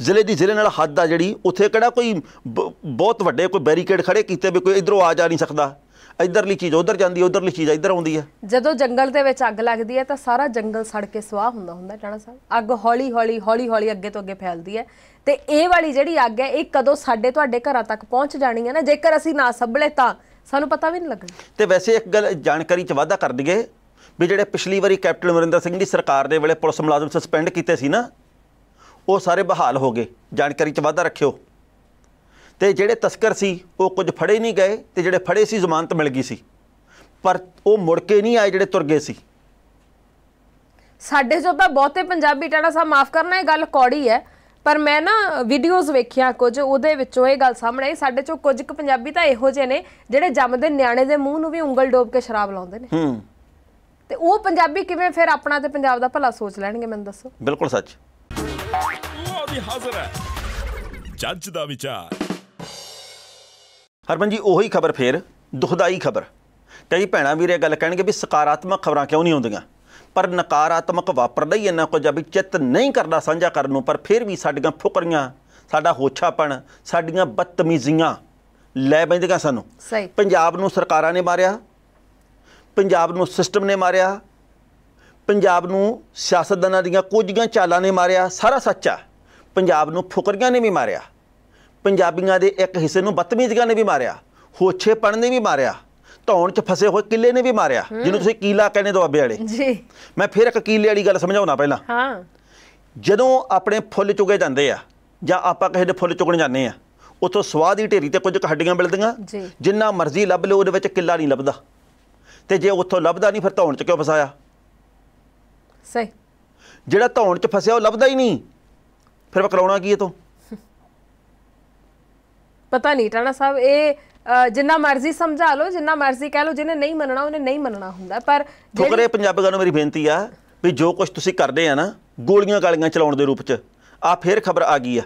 ਜ਼ਿਲ੍ਹੇ ਦੀ ਜ਼ਿਲ੍ਹੇ ਨਾਲ ਹੱਦ ਆ ਜਿਹੜੀ ਉੱਥੇ ਕਿਹੜਾ ਕੋਈ ਬਹੁਤ ਵੱਡੇ ਕੋਈ ਬੈਰੀਕੇਡ ਖੜੇ ਕੀਤੇ ਵੀ ਕੋਈ ਇਧਰੋਂ ਆ ਜਾ ਨਹੀਂ ਸਕਦਾ ਇਧਰਲੀ ਚੀਜ਼ ਉਧਰ ਜਾਂਦੀ ਹੈ ਉਧਰਲੀ ਚੀਜ਼ ਇਧਰ ਆਉਂਦੀ ਹੈ
ਜਦੋਂ ਜੰਗਲ ਦੇ ਵਿੱਚ ਅੱਗ ਲੱਗਦੀ ਹੈ ਤਾਂ ਸਾਰਾ ਜੰਗਲ ਸੜ ਕੇ ਸਵਾਹ ਹੁੰਦਾ ਹੁੰਦਾ ਟਾਣਾ ਸਾਹਿਬ ਅੱਗ ਹੌਲੀ ਹੌਲੀ ਹੌਲੀ ਹੌਲੀ ਅੱਗੇ ਤੋਂ ਅੱਗੇ ਫੈਲਦੀ ਹੈ ਤੇ ਇਹ ਵਾਲੀ ਜਿਹੜੀ ਅੱਗ ਹੈ ਇਹ ਕਦੋਂ ਸਾਡੇ ਤੁਹਾਡੇ ਘਰਾਂ ਤੱਕ ਪਹੁੰਚ ਜਾਣੀ ਹੈ ਨਾ ਜੇਕਰ ਅਸੀਂ ਨਾ ਸੰਭਲੇ ਤਾਂ ਸਾਨੂੰ ਪਤਾ ਵੀ ਨਹੀਂ ਲੱਗਣਾ
ਤੇ ਵੈਸੇ ਇੱਕ ਗੱਲ ਜਾਣਕਾਰੀ 'ਚ ਵਾਅਦਾ ਕਰ ਦਈਏ ਵੀ ਜਿਹੜੇ ਪਿਛਲੀ ਵਾਰੀ ਕੈਪਟਨ ਅਮਰਿੰਦਰ ਸਿੰਘ ਦੀ ਸਰਕਾਰ ਦੇ ਵੇਲੇ ਪੁਲਿਸ ਮੁਲਾਜ਼ਮ ਸਸਪੈਂਡ ਕੀਤੇ ਸੀ ਨਾ ਉਹ ਸਾਰੇ ਬਹਾਲ ਹੋ ਗਏ ਜਾਣਕਾਰੀ 'ਚ ਵਾਅਦਾ ਰੱਖਿਓ ਤੇ ਜਿਹੜੇ ਤਸਕਰ ਸੀ ਉਹ ਕੁਝ ਫੜੇ ਨਹੀਂ ਗਏ ਤੇ ਜਿਹੜੇ ਫੜੇ ਸੀ ਜ਼ਮਾਨਤ ਮਿਲ ਗਈ ਸੀ ਪਰ ਉਹ ਮੁੜ ਕੇ ਨਹੀਂ ਆਏ ਜਿਹੜੇ ਤੁਰ ਗਏ ਸੀ
ਸਾਡੇ ਜੋ ਤਾਂ ਬਹੁਤੇ ਪੰਜਾਬੀ ਟਾਣਾ ਸਾਹਿਬ ਮਾਫ ਕਰਨਾ ਇਹ ਗੱਲ ਕੌੜੀ ਹੈ ਪਰ ਮੈਂ ਨਾ ਵੀਡੀਓਜ਼ ਵੇਖਿਆ ਕੁਝ ਉਹਦੇ ਵਿੱਚੋਂ ਇਹ ਗੱਲ ਸਾਹਮਣੇ ਆਈ ਸਾਡੇ ਚੋਂ ਕੁਝ ਕੁ ਪੰਜਾਬੀ ਤਾਂ ਇਹੋ ਜਿਹੇ ਨੇ ਜਿਹੜੇ ਜੰਮਦੇ ਨਿਆਣੇ ਦੇ ਮੂੰਹ ਨੂੰ ਵੀ ਉਂਗਲ ਡੋਬ ਕੇ ਸ਼ਰਾਬ ਲਾਉਂਦੇ ਨੇ ਹੂੰ ਤੇ ਉਹ ਪੰਜਾਬੀ ਕਿਵੇਂ ਫਿਰ ਆਪਣਾ ਤੇ ਪੰਜਾਬ ਦਾ ਭਲਾ ਸੋਚ ਲੈਣਗੇ ਮੈਨੂੰ ਦੱਸੋ
ਬਿਲਕੁਲ ਸੱਚ ਉਹ ਵੀ ਹਾਜ਼ਰ ਹੈ ਜੱਜ ਦਾ ਵਿਚਾਰ
ਹਰਮਨ ਜੀ ਉਹੀ ਖਬਰ ਫੇਰ ਦੁਖਦਾਈ ਖਬਰ ਕਈ ਭੈਣਾਂ ਵੀਰੇ ਇਹ ਗੱਲ ਕਹਿਣਗੇ ਵੀ ਸਕਾਰਾਤਮਕ ਖਬਰਾਂ ਕਿਉਂ ਨਹੀਂ ਆਉਂਦੀਆਂ ਪਰ ਨਕਾਰਾਤਮਕ ਵਾਪਰਦਾ ਹੀ ਇੰਨਾ ਕੁਝ ਆ ਵੀ ਚਿੱਤ ਨਹੀਂ ਕਰਦਾ ਸਾਂਝਾ ਕਰਨ ਨੂੰ ਪਰ ਫਿਰ ਵੀ ਸਾਡੀਆਂ ਫੁਕਰੀਆਂ ਸਾਡਾ ਹੋਛਾਪਣ ਸਾਡੀਆਂ ਬਦਤਮੀਜ਼ੀਆਂ ਲੈ ਬੈਂਦੀਆਂ ਸਾਨੂੰ ਸਹੀ ਪੰਜਾਬ ਨੂੰ ਸਰਕਾਰਾਂ ਨੇ ਮਾਰਿਆ ਪੰਜਾਬ ਨੂੰ ਸਿਸਟਮ ਨੇ ਮਾਰਿਆ ਪੰਜਾਬ ਨੂੰ ਸਿਆਸਤਦਾਨਾਂ ਦੀਆਂ ਕੁਝੀਆਂ ਚਾਲਾਂ ਨੇ ਮਾਰਿਆ ਸਾਰਾ ਸੱਚਾ ਪੰਜਾਬ ਨੂੰ ਫੁਕਰੀਆਂ ਨੇ ਵੀ ਮਾਰਿਆ ਪੰਜਾਬੀਆਂ ਦੇ ਇੱਕ ਹਿੱਸੇ ਨੂੰ ਬਦਤਮੀਜ਼ੀਆਂ ਨੇ ਵੀ ਮਾਰਿਆ ਹੋਛੇ ਪਣ ਨੇ ਵੀ ਮਾਰਿਆ ਧੌਣ 'ਚ ਫਸੇ ਹੋਏ ਕਿਲੇ ਨੇ ਵੀ ਮਾਰਿਆ ਜਿਹਨੂੰ ਤੁਸੀਂ ਕੀਲਾ ਕਹਿੰਦੇ ਦੁਆਬੇ ਵਾਲੇ ਜੀ ਮੈਂ ਫਿਰ ਇੱਕ ਕੀਲੇ ਵਾਲੀ ਗੱਲ ਸਮਝਾਉਣਾ ਪਹਿਲਾਂ ਹਾਂ ਜਦੋਂ ਆਪਣੇ ਫੁੱਲ ਚੁਗੇ ਜਾਂਦੇ ਆ ਜਾਂ ਆਪਾਂ ਕਿਸੇ ਦੇ ਫੁੱਲ ਚੁਗਣ ਜਾਂਦੇ ਆ ਉਥੋਂ ਸਵਾਦ ਦੀ ਢੇਰੀ ਤੇ ਕੁਝ ਹੱਡੀਆਂ ਮਿਲਦੀਆਂ ਜਿੰਨਾ ਮਰਜ਼ੀ ਲੱਭ ਲਓ ਉਹਦੇ ਵਿੱਚ ਕਿੱਲਾ ਨਹੀਂ ਲੱਭਦਾ ਤੇ ਜੇ ਉਥੋਂ ਲੱਭਦਾ ਨਹੀਂ ਫਿਰ ਧੌਣ 'ਚ ਕਿਉਂ ਫਸਾਇਆ ਸਹੀ ਜਿਹੜਾ ਧੌਣ 'ਚ ਫਸਿਆ ਉਹ ਲੱਭਦਾ ਹੀ ਨਹੀਂ ਫਿਰ ਵਕਰਾਉਣਾ ਕੀ ਇਹ ਤੋਂ
ਪਤਾ ਨਹੀਂ ਟਾਣਾ ਸਾਹਿਬ ਇਹ ਜਿੰਨਾ ਮਰਜ਼ੀ ਸਮਝਾ ਲਓ ਜਿੰਨਾ ਮਰਜ਼ੀ ਕਹਿ ਲਓ ਜਿਹਨੇ ਨਹੀਂ ਮੰਨਣਾ ਉਹਨੇ ਨਹੀਂ ਮੰਨਣਾ ਹੁੰਦਾ ਪਰ
ਠੋਕਰੇ ਪੰਜਾਬੀਆਂ ਨੂੰ ਮੇਰੀ ਬੇਨਤੀ ਆ ਵੀ ਜੋ ਕੁਝ ਤੁਸੀਂ ਕਰਦੇ ਆ ਨਾ ਗੋਲੀਆਂ ਗਾਲੀਆਂ ਚਲਾਉਣ ਦੇ ਰੂਪ 'ਚ ਆ ਫੇਰ ਖਬਰ ਆ ਗਈ ਆ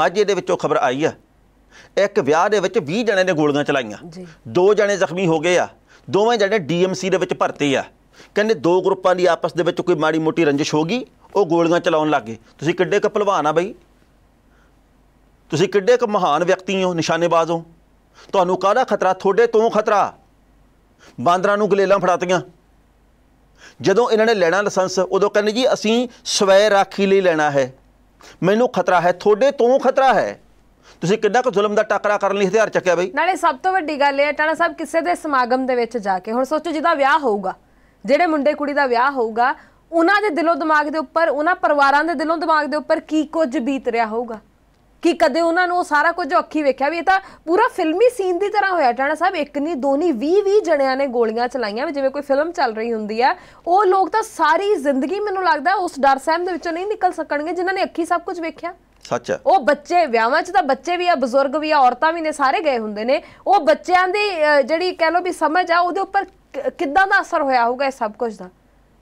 ਮਾਝੇ ਦੇ ਵਿੱਚੋਂ ਖਬਰ ਆਈ ਆ ਇੱਕ ਵਿਆਹ ਦੇ ਵਿੱਚ 20 ਜਣੇ ਨੇ ਗੋਲੀਆਂ ਚਲਾਈਆਂ ਦੋ ਜਣੇ ਜ਼ਖਮੀ ਹੋ ਗਏ ਆ ਦੋਵੇਂ ਜਣੇ ਡੀਐਮਸੀ ਦੇ ਵਿੱਚ ਭਰਤੀ ਆ ਕਹਿੰਦੇ ਦੋ ਗਰੁੱਪਾਂ ਦੀ ਆਪਸ ਦੇ ਵਿੱਚ ਕੋਈ ਮਾੜੀ ਮੋਟੀ ਰੰਜਿਸ਼ ਹੋ ਗਈ ਉਹ ਗੋਲੀਆਂ ਚਲਾਉਣ ਲੱਗੇ ਤੁਸੀਂ ਕਿੱਡੇ ਕ ਭਲਵਾਨ ਆ ਬਈ ਤੁਸੀਂ ਕਿੱਡੇ ਕੁ ਮਹਾਨ ਵਿਅਕਤੀ ਹੋ ਨਿਸ਼ਾਨੇਬਾਜ਼ ਹੋ ਤੁਹਾਨੂੰ ਕਾਹਦਾ ਖਤਰਾ ਤੁਹਾਡੇ ਤੋਂ ਖਤਰਾ ਬਾਂਦਰਾਂ ਨੂੰ ਗਲੇਲਾਂ ਫੜਾਤੀਆਂ ਜਦੋਂ ਇਹਨਾਂ ਨੇ ਲੈਣਾ ਲਾਇਸੈਂਸ ਉਦੋਂ ਕਹਿੰਦੇ ਜੀ ਅਸੀਂ ਸਵੈ ਰਾਖੀ ਲਈ ਲੈਣਾ ਹੈ ਮੈਨੂੰ ਖਤਰਾ ਹੈ ਤੁਹਾਡੇ ਤੋਂ ਖਤਰਾ ਹੈ ਤੁਸੀਂ ਕਿੰਨਾ ਕੁ ਜ਼ੁਲਮ ਦਾ ਟਕਰਾ ਕਰਨ ਲਈ ਹਥਿਆਰ ਚੱਕਿਆ ਬਈ
ਨਾਲੇ ਸਭ ਤੋਂ ਵੱਡੀ ਗੱਲ ਇਹ ਹੈ ਟਾਣਾ ਸਾਹਿਬ ਕਿਸੇ ਦੇ ਸਮਾਗਮ ਦੇ ਵਿੱਚ ਜਾ ਕੇ ਹੁਣ ਸੋਚੋ ਜਿਹਦਾ ਵਿਆਹ ਹੋਊਗਾ ਜਿਹੜੇ ਮੁੰਡੇ ਕੁੜੀ ਦਾ ਵਿਆਹ ਹੋਊਗਾ ਉਹਨਾਂ ਦੇ ਦਿਲੋਂ ਦਿਮਾਗ ਦੇ ਉੱਪਰ ਉਹਨਾਂ ਪਰਿਵਾਰਾਂ ਦੇ ਦਿਲੋਂ ਦਿਮਾਗ ਦੇ ਉੱਪਰ ਕੀ ਕੁਝ ਬੀਤ ਰਿਹਾ ਹੋਊਗਾ ਕਿ ਕਦੇ ਉਹਨਾਂ ਨੂੰ ਸਾਰਾ ਕੁਝ ਅੱਖੀ ਵੇਖਿਆ ਵੀ ਇਹ ਤਾਂ ਪੂਰਾ ਫਿਲਮੀ ਸੀਨ ਦੀ ਤਰ੍ਹਾਂ ਹੋਇਆ ਟਾਣਾ ਸਾਹਿਬ ਇੱਕ ਨਹੀਂ ਦੋ ਨਹੀਂ 20 20 ਜਣਿਆਂ ਨੇ ਗੋਲੀਆਂ ਚਲਾਈਆਂ ਜਿਵੇਂ ਕੋਈ ਫਿਲਮ ਚੱਲ ਰਹੀ ਹੁੰਦੀ ਆ ਉਹ ਲੋਕ ਤਾਂ ਸਾਰੀ ਜ਼ਿੰਦਗੀ ਮੈਨੂੰ ਲੱਗਦਾ ਉਸ ਡਰ ਸਹਿਮ ਦੇ ਵਿੱਚੋਂ ਨਹੀਂ ਨਿਕਲ ਸਕਣਗੇ ਜਿਨ੍ਹਾਂ ਨੇ ਅੱਖੀ ਸਭ ਕੁਝ ਵੇਖਿਆ ਸੱਚ ਹੈ ਉਹ ਬੱਚੇ ਵਿਆਹਾਂ 'ਚ ਤਾਂ ਬੱਚੇ ਵੀ ਆ ਬਜ਼ੁਰਗ ਵੀ ਆ ਔਰਤਾਂ ਵੀ ਨੇ ਸਾਰੇ ਗਏ ਹੁੰਦੇ ਨੇ ਉਹ ਬੱਚਿਆਂ ਦੀ ਜਿਹੜੀ ਕਹਿ ਲੋ ਵੀ ਸਮਝ ਆ ਉਹਦੇ ਉੱਪਰ ਕਿੱਦਾਂ ਦਾ ਅਸਰ ਹੋਇਆ ਹੋਊਗਾ ਇਹ ਸਭ ਕੁਝ ਦਾ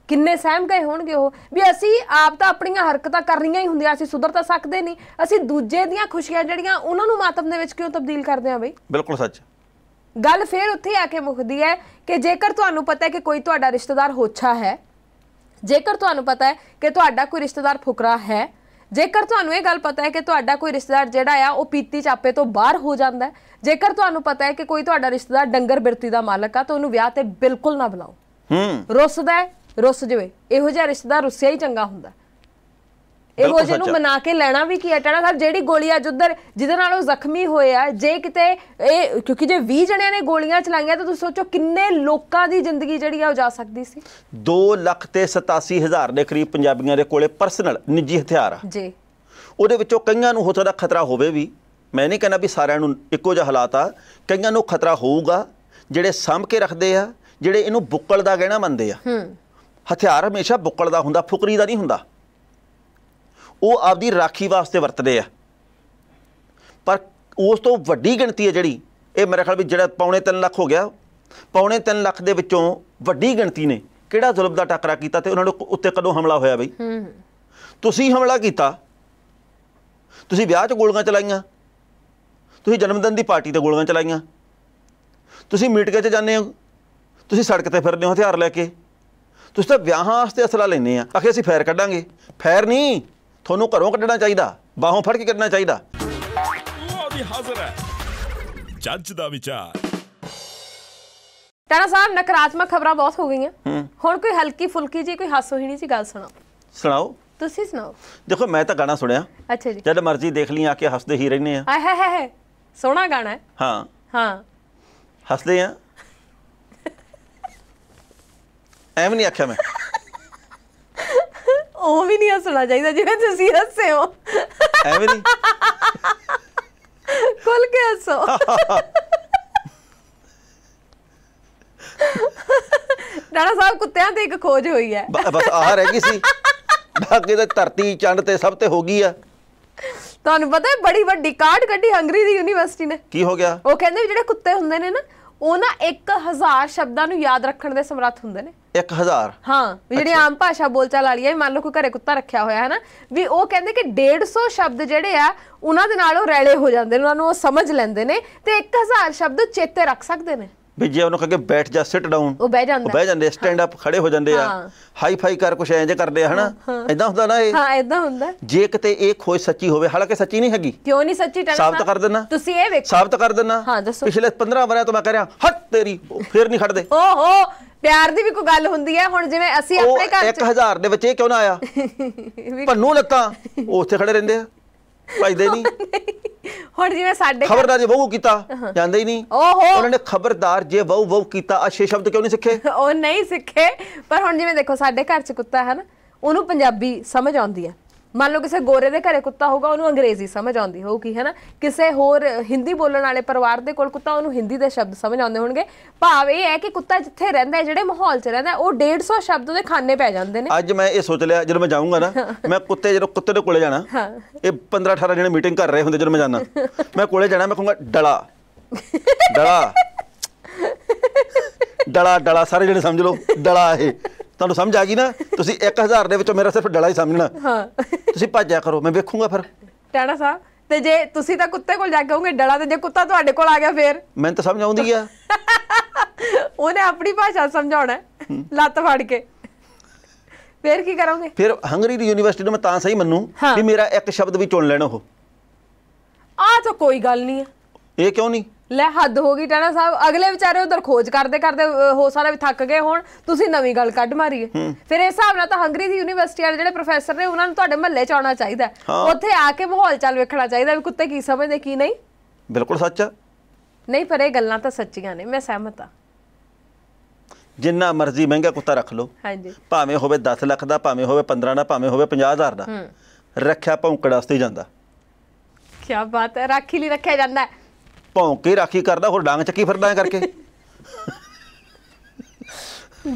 ਕਿੰਨੇ ਸਹਿਮ ਗਏ ਹੋਣਗੇ ਉਹ ਵੀ ਅਸੀਂ ਆਪ ਤਾਂ ਆਪਣੀਆਂ ਹਰਕਤਾਂ ਕਰਨੀਆਂ ਹੀ ਹੁੰਦੀਆਂ ਅਸੀਂ ਸੁਧਰ ਤਾਂ ਸਕਦੇ ਨਹੀਂ ਅਸੀਂ ਦੂਜੇ ਦੀਆਂ ਖੁਸ਼ੀਆਂ ਜਿਹੜੀਆਂ ਉਹਨਾਂ ਨੂੰ ਮਾਤਮ ਦੇ ਵਿੱਚ ਕਿਉਂ ਤਬਦੀਲ ਕਰਦੇ ਆ ਬਈ ਬਿਲਕੁਲ ਸੱਚ ਗੱਲ ਫੇਰ ਉੱਥੇ ਆ ਕੇ ਮੁਖਦੀ ਹੈ ਕਿ ਜੇਕਰ ਤੁਹਾਨੂੰ ਪਤਾ ਹੈ ਕਿ ਕੋਈ ਤੁਹਾਡਾ ਰਿਸ਼ਤੇਦਾਰ ਹੋਛਾ ਹੈ ਜੇਕਰ ਤੁਹਾਨੂੰ ਪਤਾ ਹੈ ਕਿ ਤੁਹਾਡਾ ਕੋਈ ਰਿਸ਼ਤੇਦਾਰ ਫੁਕਰਾ ਹੈ ਜੇਕਰ ਤੁਹਾਨੂੰ ਇਹ ਗੱਲ ਪਤਾ ਹੈ ਕਿ ਤੁਹਾਡਾ ਕੋਈ ਰਿਸ਼ਤੇਦਾਰ ਜਿਹੜਾ ਆ ਉਹ ਪੀਤੀ ਚਾਪੇ ਤੋਂ ਬਾਹਰ ਹੋ ਜਾਂਦਾ ਹੈ ਜੇਕਰ ਤੁਹਾਨੂੰ ਪਤਾ ਹੈ ਕਿ ਕੋਈ ਤੁਹਾਡਾ ਰਿਸ਼ਤੇਦਾਰ ਡੰਗਰ ਬਿਰਤੀ ਦਾ ਮਾਲਕ ਆ ਤਾਂ ਉਹਨੂੰ ਵਿਆਹ ਤੇ ਬਿਲਕੁਲ ਨਾ ਬੁਲਾਓ ਹੂੰ ਰੁੱਸਦਾ ਰੁੱਸ ਜਵੇ ਇਹੋ ਜਿਹਾ ਰਿਸ਼ਤਾ ਰੁੱਸਿਆ ਹੀ ਚੰਗਾ ਹੁੰਦਾ ਇਹੋ ਜਿਹੇ ਨੂੰ ਮਨਾ ਕੇ ਲੈਣਾ ਵੀ ਕੀ ਹੈ ਟਾਣਾ ਸਾਹਿਬ ਜਿਹੜੀ ਗੋਲੀ ਅੱਜ ਉਧਰ ਜਿਹਦੇ ਨਾਲ ਉਹ ਜ਼ਖਮੀ ਹੋਇਆ ਜੇ ਕਿਤੇ ਇਹ ਕਿਉਂਕਿ ਜੇ 20 ਜਣਿਆਂ ਨੇ ਗੋਲੀਆਂ ਚਲਾਈਆਂ ਤਾਂ ਤੁਸੀਂ ਸੋਚੋ ਕਿੰਨੇ ਲੋਕਾਂ ਦੀ ਜ਼ਿੰਦਗੀ ਜਿਹੜੀ ਆ ਉਹ ਜਾ ਸਕਦੀ ਸੀ
2 ਲੱਖ ਤੇ 87000 ਦੇ ਕਰੀਬ ਪੰਜਾਬੀਆਂ ਦੇ ਕੋਲੇ ਪਰਸਨਲ ਨਿੱਜੀ ਹਥਿਆਰ ਆ ਜੀ ਉਹਦੇ ਵਿੱਚੋਂ ਕਈਆਂ ਨੂੰ ਹੋ ਸਕਦਾ ਖਤਰਾ ਹੋਵੇ ਵੀ ਮੈਂ ਨਹੀਂ ਕਹਿੰਦਾ ਵੀ ਸਾਰਿਆਂ ਨੂੰ ਇੱਕੋ ਜਿਹਾ ਹਾਲਾਤ ਆ ਕਈਆਂ ਨੂੰ ਖਤਰਾ ਹੋਊਗਾ ਜਿਹੜੇ ਸੰਭ ਕੇ ਰੱਖਦੇ ਆ ਜਿਹੜੇ ਇਹਨੂੰ ਬੁੱਕਲ ਦਾ ਕਹਿਣਾ ਮੰਨਦੇ ਆ ਹੂੰ ਹਥਿਆਰ ਹਮੇਸ਼ਾ ਬੁੱਕਲ ਦਾ ਹੁੰਦਾ ਫੁਕਰੀ ਦਾ ਨਹੀਂ ਹੁੰਦਾ ਉਹ ਆਪਦੀ ਰਾਖੀ ਵਾਸਤੇ ਵਰਤਦੇ ਆ ਪਰ ਉਸ ਤੋਂ ਵੱਡੀ ਗਿਣਤੀ ਹੈ ਜਿਹੜੀ ਇਹ ਮੇਰੇ ਖਿਆਲ ਵਿੱਚ ਜਿਹੜਾ ਪੌਣੇ 3 ਲੱਖ ਹੋ ਗਿਆ ਪੌਣੇ 3 ਲੱਖ ਦੇ ਵਿੱਚੋਂ ਵੱਡੀ ਗਿਣਤੀ ਨੇ ਕਿਹੜਾ ਜ਼ੁਲਮ ਦਾ ਟਕਰਾ ਕੀਤਾ ਤੇ ਉਹਨਾਂ ਨੂੰ ਉੱਤੇ ਕਦੋਂ ਹਮਲਾ ਹੋਇਆ ਬਈ ਤੁਸੀਂ ਹਮਲਾ ਕੀਤਾ ਤੁਸੀਂ ਵਿਆਹ 'ਚ ਗੋਲੀਆਂ ਚਲਾਈਆਂ ਤੁਸੀਂ ਜਨਮ ਦਿਨ ਦੀ ਪਾਰਟੀ ਤੇ ਗੋਲੀਆਂ ਚਲਾਈਆਂ ਤੁਸੀਂ ਮੀਟਿੰਗ 'ਚ ਜਾਂਦੇ ਹੋ ਤੁਸੀਂ ਸੜਕ ਤੇ ਫਿਰਦੇ ਹੋ ਹਥਿਆਰ ਲੈ ਕੇ ਤੁਸੀਂ ਤਾਂ ਵਿਆਹਾਂ ਵਾਸਤੇ ਅਸਲਾ ਲੈਨੇ ਆ ਅਖੇ ਅਸੀਂ ਫੈਰ ਕੱਢਾਂਗੇ ਫੈਰ ਨਹੀਂ ਤੁਹਾਨੂੰ ਘਰੋਂ ਕੱਢਣਾ ਚਾਹੀਦਾ ਬਾਹੋਂ ਫੜ ਕੇ ਕੱਢਣਾ ਚਾਹੀਦਾ
ਦੀ ਹਾਜ਼ਰ ਹੈ ਜੱਜ ਦਾ ਵਿਚਾਰ
ਤਾਣਾ ਸਾਹਿਬ ਨਕਾਰਾਤਮਕ ਖਬਰਾਂ ਬਹੁਤ ਹੋ ਗਈਆਂ ਹੁਣ ਕੋਈ ਹਲਕੀ ਫੁਲਕੀ ਜੀ ਕੋਈ ਹਾਸੋਹੀਣੀ ਜੀ ਗੱਲ ਸੁਣਾਓ ਸੁਣਾਓ ਤੁਸੀਂ ਸੁਣਾਓ
ਦੇਖੋ
ਮੈਂ ਤਾਂ ਗਾਣਾ ਸੁਣਿਆ ਅੱਛਾ ਜੀ ਜਦ ਮਰਜ਼ੀ ਦੇਖ ਲਈ ਆ ਕੇ ਹੱਸਦੇ ਹੀ ਰਹਿੰਦੇ ਆ
ਆਏ ਹਾਏ ਹਾਏ ਸੋਹਣਾ ਗਾਣਾ ਹੈ ਹਾਂ ਹਾਂ
ਹੱਸਦੇ ਆ ਐਵੇਂ ਨਹੀਂ ਆਖਿਆ ਮੈਂ
*laughs* ਉਹ ਵੀ ਨਹੀਂ ਹਸਣਾ ਚਾਹੀਦਾ ਜਿਵੇਂ ਤੁਸੀਂ ਹੱਸੇ ਹੋ ਐਵੇਂ ਨਹੀਂ ਖੁੱਲ ਕੇ ਹੱਸੋ ਡਾਣਾ ਸਾਹਿਬ ਕੁੱਤਿਆਂ ਤੇ ਇੱਕ ਖੋਜ ਹੋਈ ਹੈ
ਬਸ ਆਹ ਰਹਿ ਗਈ ਸੀ ਬਾਕੀ ਤਾਂ ਧਰਤੀ ਚੰਦ ਤੇ ਸਭ ਤੇ ਹੋ ਗਈ ਆ
ਤੁਹਾਨੂੰ ਪਤਾ ਹੈ ਬੜੀ ਵੱਡੀ ਕਾਰਡ ਕੱਢੀ ਹੰਗਰੀ ਦੀ ਯੂਨੀਵਰਸਿਟੀ ਨੇ ਕੀ ਹੋ ਗਿਆ ਉਹ ਕਹਿੰਦੇ ਵੀ ਜਿਹੜੇ ਕੁੱਤੇ ਹੁੰਦੇ ਨੇ ਨਾ ਉਹਨਾਂ 1000 ਸ਼ਬਦਾਂ ਨੂੰ ਯਾਦ ਰੱਖਣ ਦੇ ਸਮਰੱਥ ਹੁੰਦੇ ਨੇ 1000 ਹਾਂ ਜਿਹੜੀ ਆਮ ਭਾਸ਼ਾ ਬੋਲਚਾਲ ਵਾਲੀ ਹੈ ਮੰਨ ਲਓ ਕੋਈ ਘਰੇ ਕੁੱਤਾ ਰੱਖਿਆ ਹੋਇਆ ਹੈ ਨਾ ਵੀ ਉਹ ਕਹਿੰਦੇ ਕਿ 150 ਸ਼ਬਦ ਜਿਹੜੇ ਆ ਉਹਨਾਂ ਦੇ ਨਾਲ ਉਹ ਰੈਲੇ ਹੋ ਜਾਂਦੇ ਨੇ ਉਹਨਾਂ ਨੂੰ ਉਹ ਸਮਝ ਲੈਂਦੇ ਨੇ ਤੇ 1000 ਸ਼ਬਦ ਚੇਤੇ ਰੱਖ ਸਕਦੇ ਨੇ
ਵੀ ਜੇ ਉਹਨੂੰ ਕਹੇ ਬੈਠ ਜਾ ਸਿਟ ਡਾਊਨ ਉਹ ਬਹਿ ਜਾਂਦਾ ਉਹ ਬਹਿ ਜਾਂਦੇ ਸਟੈਂਡ ਅਪ ਖੜੇ ਹੋ ਜਾਂਦੇ ਆ ਹਾਈ ਫਾਈ ਕਰ ਕੁਛ ਐਂਜ ਕਰਦੇ ਆ ਹਨਾ ਐਦਾਂ ਹੁੰਦਾ ਨਾ ਇਹ ਹਾਂ ਐਦਾਂ ਹੁੰਦਾ ਜੇ ਕਿਤੇ ਇਹ ਖੋਜ ਸੱਚੀ ਹੋਵੇ ਹਾਲਾਂਕਿ ਸੱਚੀ ਨਹੀਂ ਹੈਗੀ
ਕਿਉਂ ਨਹੀਂ ਸੱਚੀ ਟੈਨਸ਼ਨ ਸਾਬਤ ਕਰ
ਦੇਣਾ ਤੁਸੀਂ ਇਹ ਵੇਖੋ ਸਾਬਤ ਕਰ ਦੇਣਾ ਹਾਂ ਦੱਸੋ ਪਿਛਲੇ 15 ਵਾਰਾਂ ਤੋਂ ਮੈਂ ਕਹਿ ਰਿਹਾ ਹਟ ਤੇਰੀ ਫੇਰ ਨਹੀਂ ਖੜਦੇ ਓਹੋ ਪਿਆਰ ਦੀ ਵੀ
ਕੋਈ ਗੱਲ ਹੁੰਦੀ ਹੈ ਹੁਣ ਜਿਵੇਂ ਅਸੀਂ ਆਪਣੇ ਘਰ ਚ
1000 ਦੇ ਵਿੱਚ ਇਹ ਕਿਉਂ ਨਾ ਆਇਆ ਪੰਨੂ *laughs* ਲੱਤਾਂ ਉੱਥੇ ਖੜੇ ਰਹਿੰਦੇ ਆ ਭਜਦੇ ਨਹੀਂ *laughs*
ਹੁਣ ਜਿਵੇਂ ਸਾਡੇ ਖਬਰਦਾਰ ਜੇ ਵਹੂ
ਕੀਤਾ ਜਾਂਦਾ ਹੀ ਨਹੀਂ ਓਹੋ ਉਹਨਾਂ ਨੇ ਖਬਰਦਾਰ ਜੇ ਬਹੁ ਬਹੁ ਕੀਤਾ ਆ ਛੇ ਸ਼ਬਦ ਕਿਉਂ ਨਹੀਂ ਸਿੱਖੇ *laughs* ਉਹ
ਨਹੀਂ ਸਿੱਖੇ ਪਰ ਹੁਣ ਜਿਵੇਂ ਦੇਖੋ ਸਾਡੇ ਘਰ 'ਚ ਕੁੱਤਾ ਹੈ ਨਾ ਉਹਨੂੰ ਪੰਜਾਬੀ ਸਮਝ ਆਉਂਦੀ ਹੈ ਮੰਨ ਲਓ ਕਿਸੇ ਗੋਰੇ ਦੇ ਘਰੇ ਕੁੱਤਾ ਹੋਊਗਾ ਉਹਨੂੰ ਅੰਗਰੇਜ਼ੀ ਸਮਝ ਆਉਂਦੀ ਹੋਊਗੀ ਹੈਨਾ ਕਿਸੇ ਹੋਰ ਹਿੰਦੀ ਬੋਲਣ ਵਾਲੇ ਪਰਿਵਾਰ ਦੇ ਕੋਲ ਕੁੱਤਾ ਉਹਨੂੰ ਹਿੰਦੀ ਦੇ ਸ਼ਬਦ ਸਮਝ ਆਉਂਦੇ ਹੋਣਗੇ ਭਾਵ ਇਹ ਹੈ ਕਿ ਕੁੱਤਾ ਜਿੱਥੇ ਰਹਿੰਦਾ ਹੈ ਜਿਹੜੇ ਮਾਹੌਲ 'ਚ ਰਹਿੰਦਾ ਉਹ 150 ਸ਼ਬਦ ਉਹਦੇ ਖਾਨੇ ਪੈ ਜਾਂਦੇ ਨੇ
ਅੱਜ ਮੈਂ ਇਹ ਸੋਚ ਲਿਆ ਜਦੋਂ ਮੈਂ ਜਾਊਂਗਾ ਨਾ ਮੈਂ ਕੁੱਤੇ ਜਦੋਂ ਕੁੱਤੇ ਦੇ ਕੋਲੇ ਜਾਣਾ ਇਹ 15 18 ਜਣੇ ਮੀਟਿੰਗ ਕਰ ਰਹੇ ਹੁੰਦੇ ਜਦੋਂ ਮੈਂ ਜਾਣਾ ਮੈਂ ਕੋਲੇ ਜਾਣਾ ਮੈਂ ਕਹੂੰਗਾ ਡਲਾ ਡਲਾ ਡਲਾ ਡਲਾ ਸਾਰੇ ਜਿਹੜੇ ਸਮਝ ਲਓ ਡਲਾ ਇਹ ਤੁਹਾਨੂੰ ਸਮਝ ਆ ਗਈ ਨਾ ਤੁਸੀਂ 1000 ਦੇ ਵਿੱਚੋਂ ਮੇਰਾ ਸਿਰਫ ਡਲਾ ਹੀ ਸਮਝਣਾ ਹਾਂ ਤੁਸੀਂ ਭੱਜਿਆ ਕਰੋ ਮੈਂ ਵੇਖੂੰਗਾ ਫਿਰ
ਟੈਣਾ ਸਾਹਿਬ ਤੇ ਜੇ ਤੁਸੀਂ ਤਾਂ ਕੁੱਤੇ ਕੋਲ ਜਾ ਕੇ ਹੋਗੇ ਡਲਾ ਤੇ ਜੇ ਕੁੱਤਾ ਤੁਹਾਡੇ ਕੋਲ ਆ ਗਿਆ ਫੇਰ
ਮੈਨੂੰ ਤਾਂ ਸਮਝ ਆਉਂਦੀ ਆ
ਉਹਨੇ ਆਪਣੀ ਭਾਸ਼ਾ ਸਮਝਾਉਣਾ ਲੱਤ ਫੜ ਕੇ ਫੇਰ ਕੀ ਕਰੋਗੇ
ਫਿਰ ਹੰਗਰੀ ਦੀ ਯੂਨੀਵਰਸਿਟੀ ਨੂੰ ਮੈਂ ਤਾਂ ਸਹੀ ਮੰਨੂ ਵੀ ਮੇਰਾ ਇੱਕ ਸ਼ਬਦ ਵੀ ਚੁਣ ਲੈਣਾ ਉਹ
ਆ ਤਾਂ ਕੋਈ ਗੱਲ ਨਹੀਂ ਇਹ ਕਿਉਂ ਨਹੀਂ ਲੈ ਹੱਦ ਹੋ ਗਈ ਟਾਣਾ ਸਾਹਿਬ ਅਗਲੇ ਵਿਚਾਰੇ ਉਧਰ ਖੋਜ ਕਰਦੇ ਕਰਦੇ ਹੋ ਸਾਰਾ ਵੀ ਥੱਕ ਗਏ ਹੁਣ ਤੁਸੀਂ ਨਵੀਂ ਗੱਲ ਕੱਢ ਮਾਰੀਏ ਫਿਰ ਇਸ ਹਿਸਾਬ ਨਾਲ ਤਾਂ ਹੰਗਰੀ ਦੀ ਯੂਨੀਵਰਸਿਟੀ ਵਾਲੇ ਜਿਹੜੇ ਪ੍ਰੋਫੈਸਰ ਨੇ ਉਹਨਾਂ ਨੂੰ ਤੁਹਾਡੇ ਮਹੱਲੇ 'ਚ ਆਉਣਾ ਚਾਹੀਦਾ ਉੱਥੇ ਆ ਕੇ ਮਾਹੌਲ ਚੱਲ ਵੇਖਣਾ ਚਾਹੀਦਾ ਵੀ ਕੁੱਤੇ ਕੀ ਸਮਝਦੇ ਕੀ ਨਹੀਂ ਬਿਲਕੁਲ ਸੱਚ ਨਹੀਂ ਪਰ ਇਹ ਗੱਲਾਂ ਤਾਂ ਸੱਚੀਆਂ ਨੇ ਮੈਂ ਸਹਿਮਤ ਆ
ਜਿੰਨਾ ਮਰਜ਼ੀ ਮਹਿੰਗਾ ਕੁੱਤਾ ਰੱਖ ਲਓ ਹਾਂਜੀ ਭਾਵੇਂ ਹੋਵੇ 10 ਲੱਖ ਦਾ ਭਾਵੇਂ ਹੋਵੇ 15 ਦਾ ਭਾਵੇਂ ਹੋਵੇ 50000 ਦਾ ਰੱਖਿਆ ਭੌਂਕੜਾ ਉਸਤੇ ਜਾਂਦਾ
ਕੀ ਬਾਤ ਹੈ ਰਾਖੀ ਲਈ ਰੱਖਿਆ ਜਾਂਦਾ ਹੈ
ਭੌਂਕੇ ਰਾਖੀ ਕਰਦਾ ਹੋਰ ਡਾਂਗ ਚੱਕੀ ਫਿਰਦਾ ਐ ਕਰਕੇ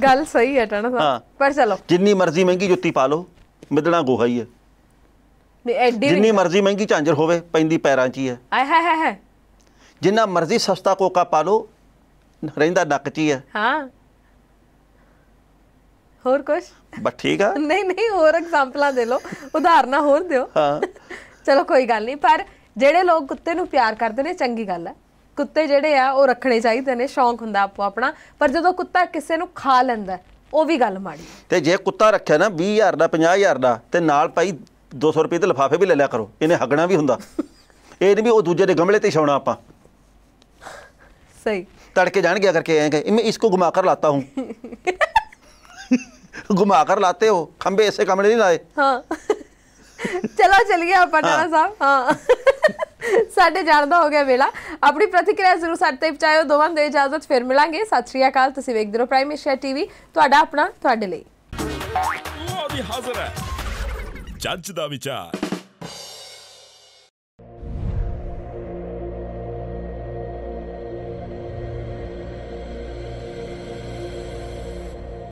ਗੱਲ ਸਹੀ ਹੈ ਟਾਣਾ ਸਾਹਿਬ ਪਰ ਚਲੋ
ਜਿੰਨੀ ਮਰਜ਼ੀ ਮਹਿੰਗੀ ਜੁੱਤੀ ਪਾ ਲਓ ਮਿਦਣਾ ਗੋਹਾ ਹੀ
ਹੈ ਜਿੰਨੀ ਮਰਜ਼ੀ
ਮਹਿੰਗੀ ਝਾਂਜਰ ਹੋਵੇ ਪੈਂਦੀ ਪੈਰਾਂ 'ਚ ਹੀ ਹੈ
ਆਏ ਹਾਏ ਹਾਏ ਹਾਏ
ਜਿੰਨਾ ਮਰਜ਼ੀ ਸਸਤਾ ਕੋਕਾ ਪਾ ਲਓ ਰਹਿੰਦਾ ਨੱਕ 'ਚ ਹੀ ਹੈ
ਹਾਂ ਹੋਰ ਕੁਝ ਬਸ ਠੀਕ ਆ ਨਹੀਂ ਨਹੀਂ ਹੋਰ ਐਗਜ਼ਾਮਪਲਾਂ ਦੇ ਲਓ ਉਦਾਹਰਨਾਂ ਹੋਰ ਦਿਓ ਹਾਂ ਚਲੋ ਕੋਈ ਗੱਲ ਨਹੀਂ ਪਰ ਜਿਹੜੇ ਲੋਕ ਕੁੱਤੇ ਨੂੰ ਪਿਆਰ ਕਰਦੇ ਨੇ ਚੰਗੀ ਗੱਲ ਹੈ ਕੁੱਤੇ ਜਿਹੜੇ ਆ ਉਹ ਰੱਖਣੇ ਚਾਹੀਦੇ ਨੇ ਸ਼ੌਂਕ ਹੁੰਦਾ ਆਪੋ ਆਪਣਾ ਪਰ ਜਦੋਂ ਕੁੱਤਾ ਕਿਸੇ ਨੂੰ ਖਾ ਲੈਂਦਾ ਉਹ ਵੀ ਗੱਲ ਮਾੜੀ
ਤੇ ਜੇ ਕੁੱਤਾ ਰੱਖਿਆ ਨਾ 20000 ਦਾ 50000 ਦਾ ਤੇ ਨਾਲ ਭਾਈ 200 ਰੁਪਏ ਦੇ ਲਫਾਫੇ ਵੀ ਲੈ ਲਿਆ ਕਰੋ ਇਹਨੇ ਹਗਣਾ ਵੀ ਹੁੰਦਾ ਇਹ ਨਹੀਂ ਵੀ ਉਹ ਦੂਜੇ ਦੇ ਗਮਲੇ ਤੇ ਛਾਉਣਾ ਆਪਾਂ ਸਹੀ ਤੜਕੇ ਜਾਣ ਗਿਆ ਕਰਕੇ ਆਏ ਕਿ ਮੈਂ ਨੂੰ ਘੁਮਾ ਕਰ ਲਾਤਾ ਹੂੰ *laughs* ਘੁਮਾ ਕੇ ਲਾਤੇ ਹੋ ਖੰਬੇ ਐਸੇ ਕਮਲੇ ਨਹੀਂ ਲਾਏ
ਹਾਂ ਚਲੋ ਗਿਆ ਆਪਾਂ ਟਾਣਾ ਸਾਹਿਬ ਹਾਂ ਸਾਡੇ ਜਾਣਦਾ ਹੋ ਗਿਆ ਵੇਲਾ ਆਪਣੀ ਪ੍ਰਤੀਕਿਰਿਆ ਜ਼ਰੂਰ ਸਾਡੇ ਤੇ ਪਹੁੰਚਾਇਓ ਦੋਵਾਂ ਦੇ ਇਜਾਜ਼ਤ ਫਿਰ ਮਿਲਾਂਗੇ ਸਤਿ ਸ਼੍ਰੀ ਅਕਾਲ ਤੁਸੀਂ ਵੇਖਦੇ ਰਹੋ ਪ੍ਰਾਈਮ ਏਸ਼ੀਆ ਟੀਵੀ ਤੁਹਾਡਾ ਆਪਣਾ ਤੁਹਾਡੇ ਲਈ
ਉਹ ਵੀ ਹਾਜ਼ਰ ਹੈ ਜੱਜ ਦਾ ਵਿਚਾਰ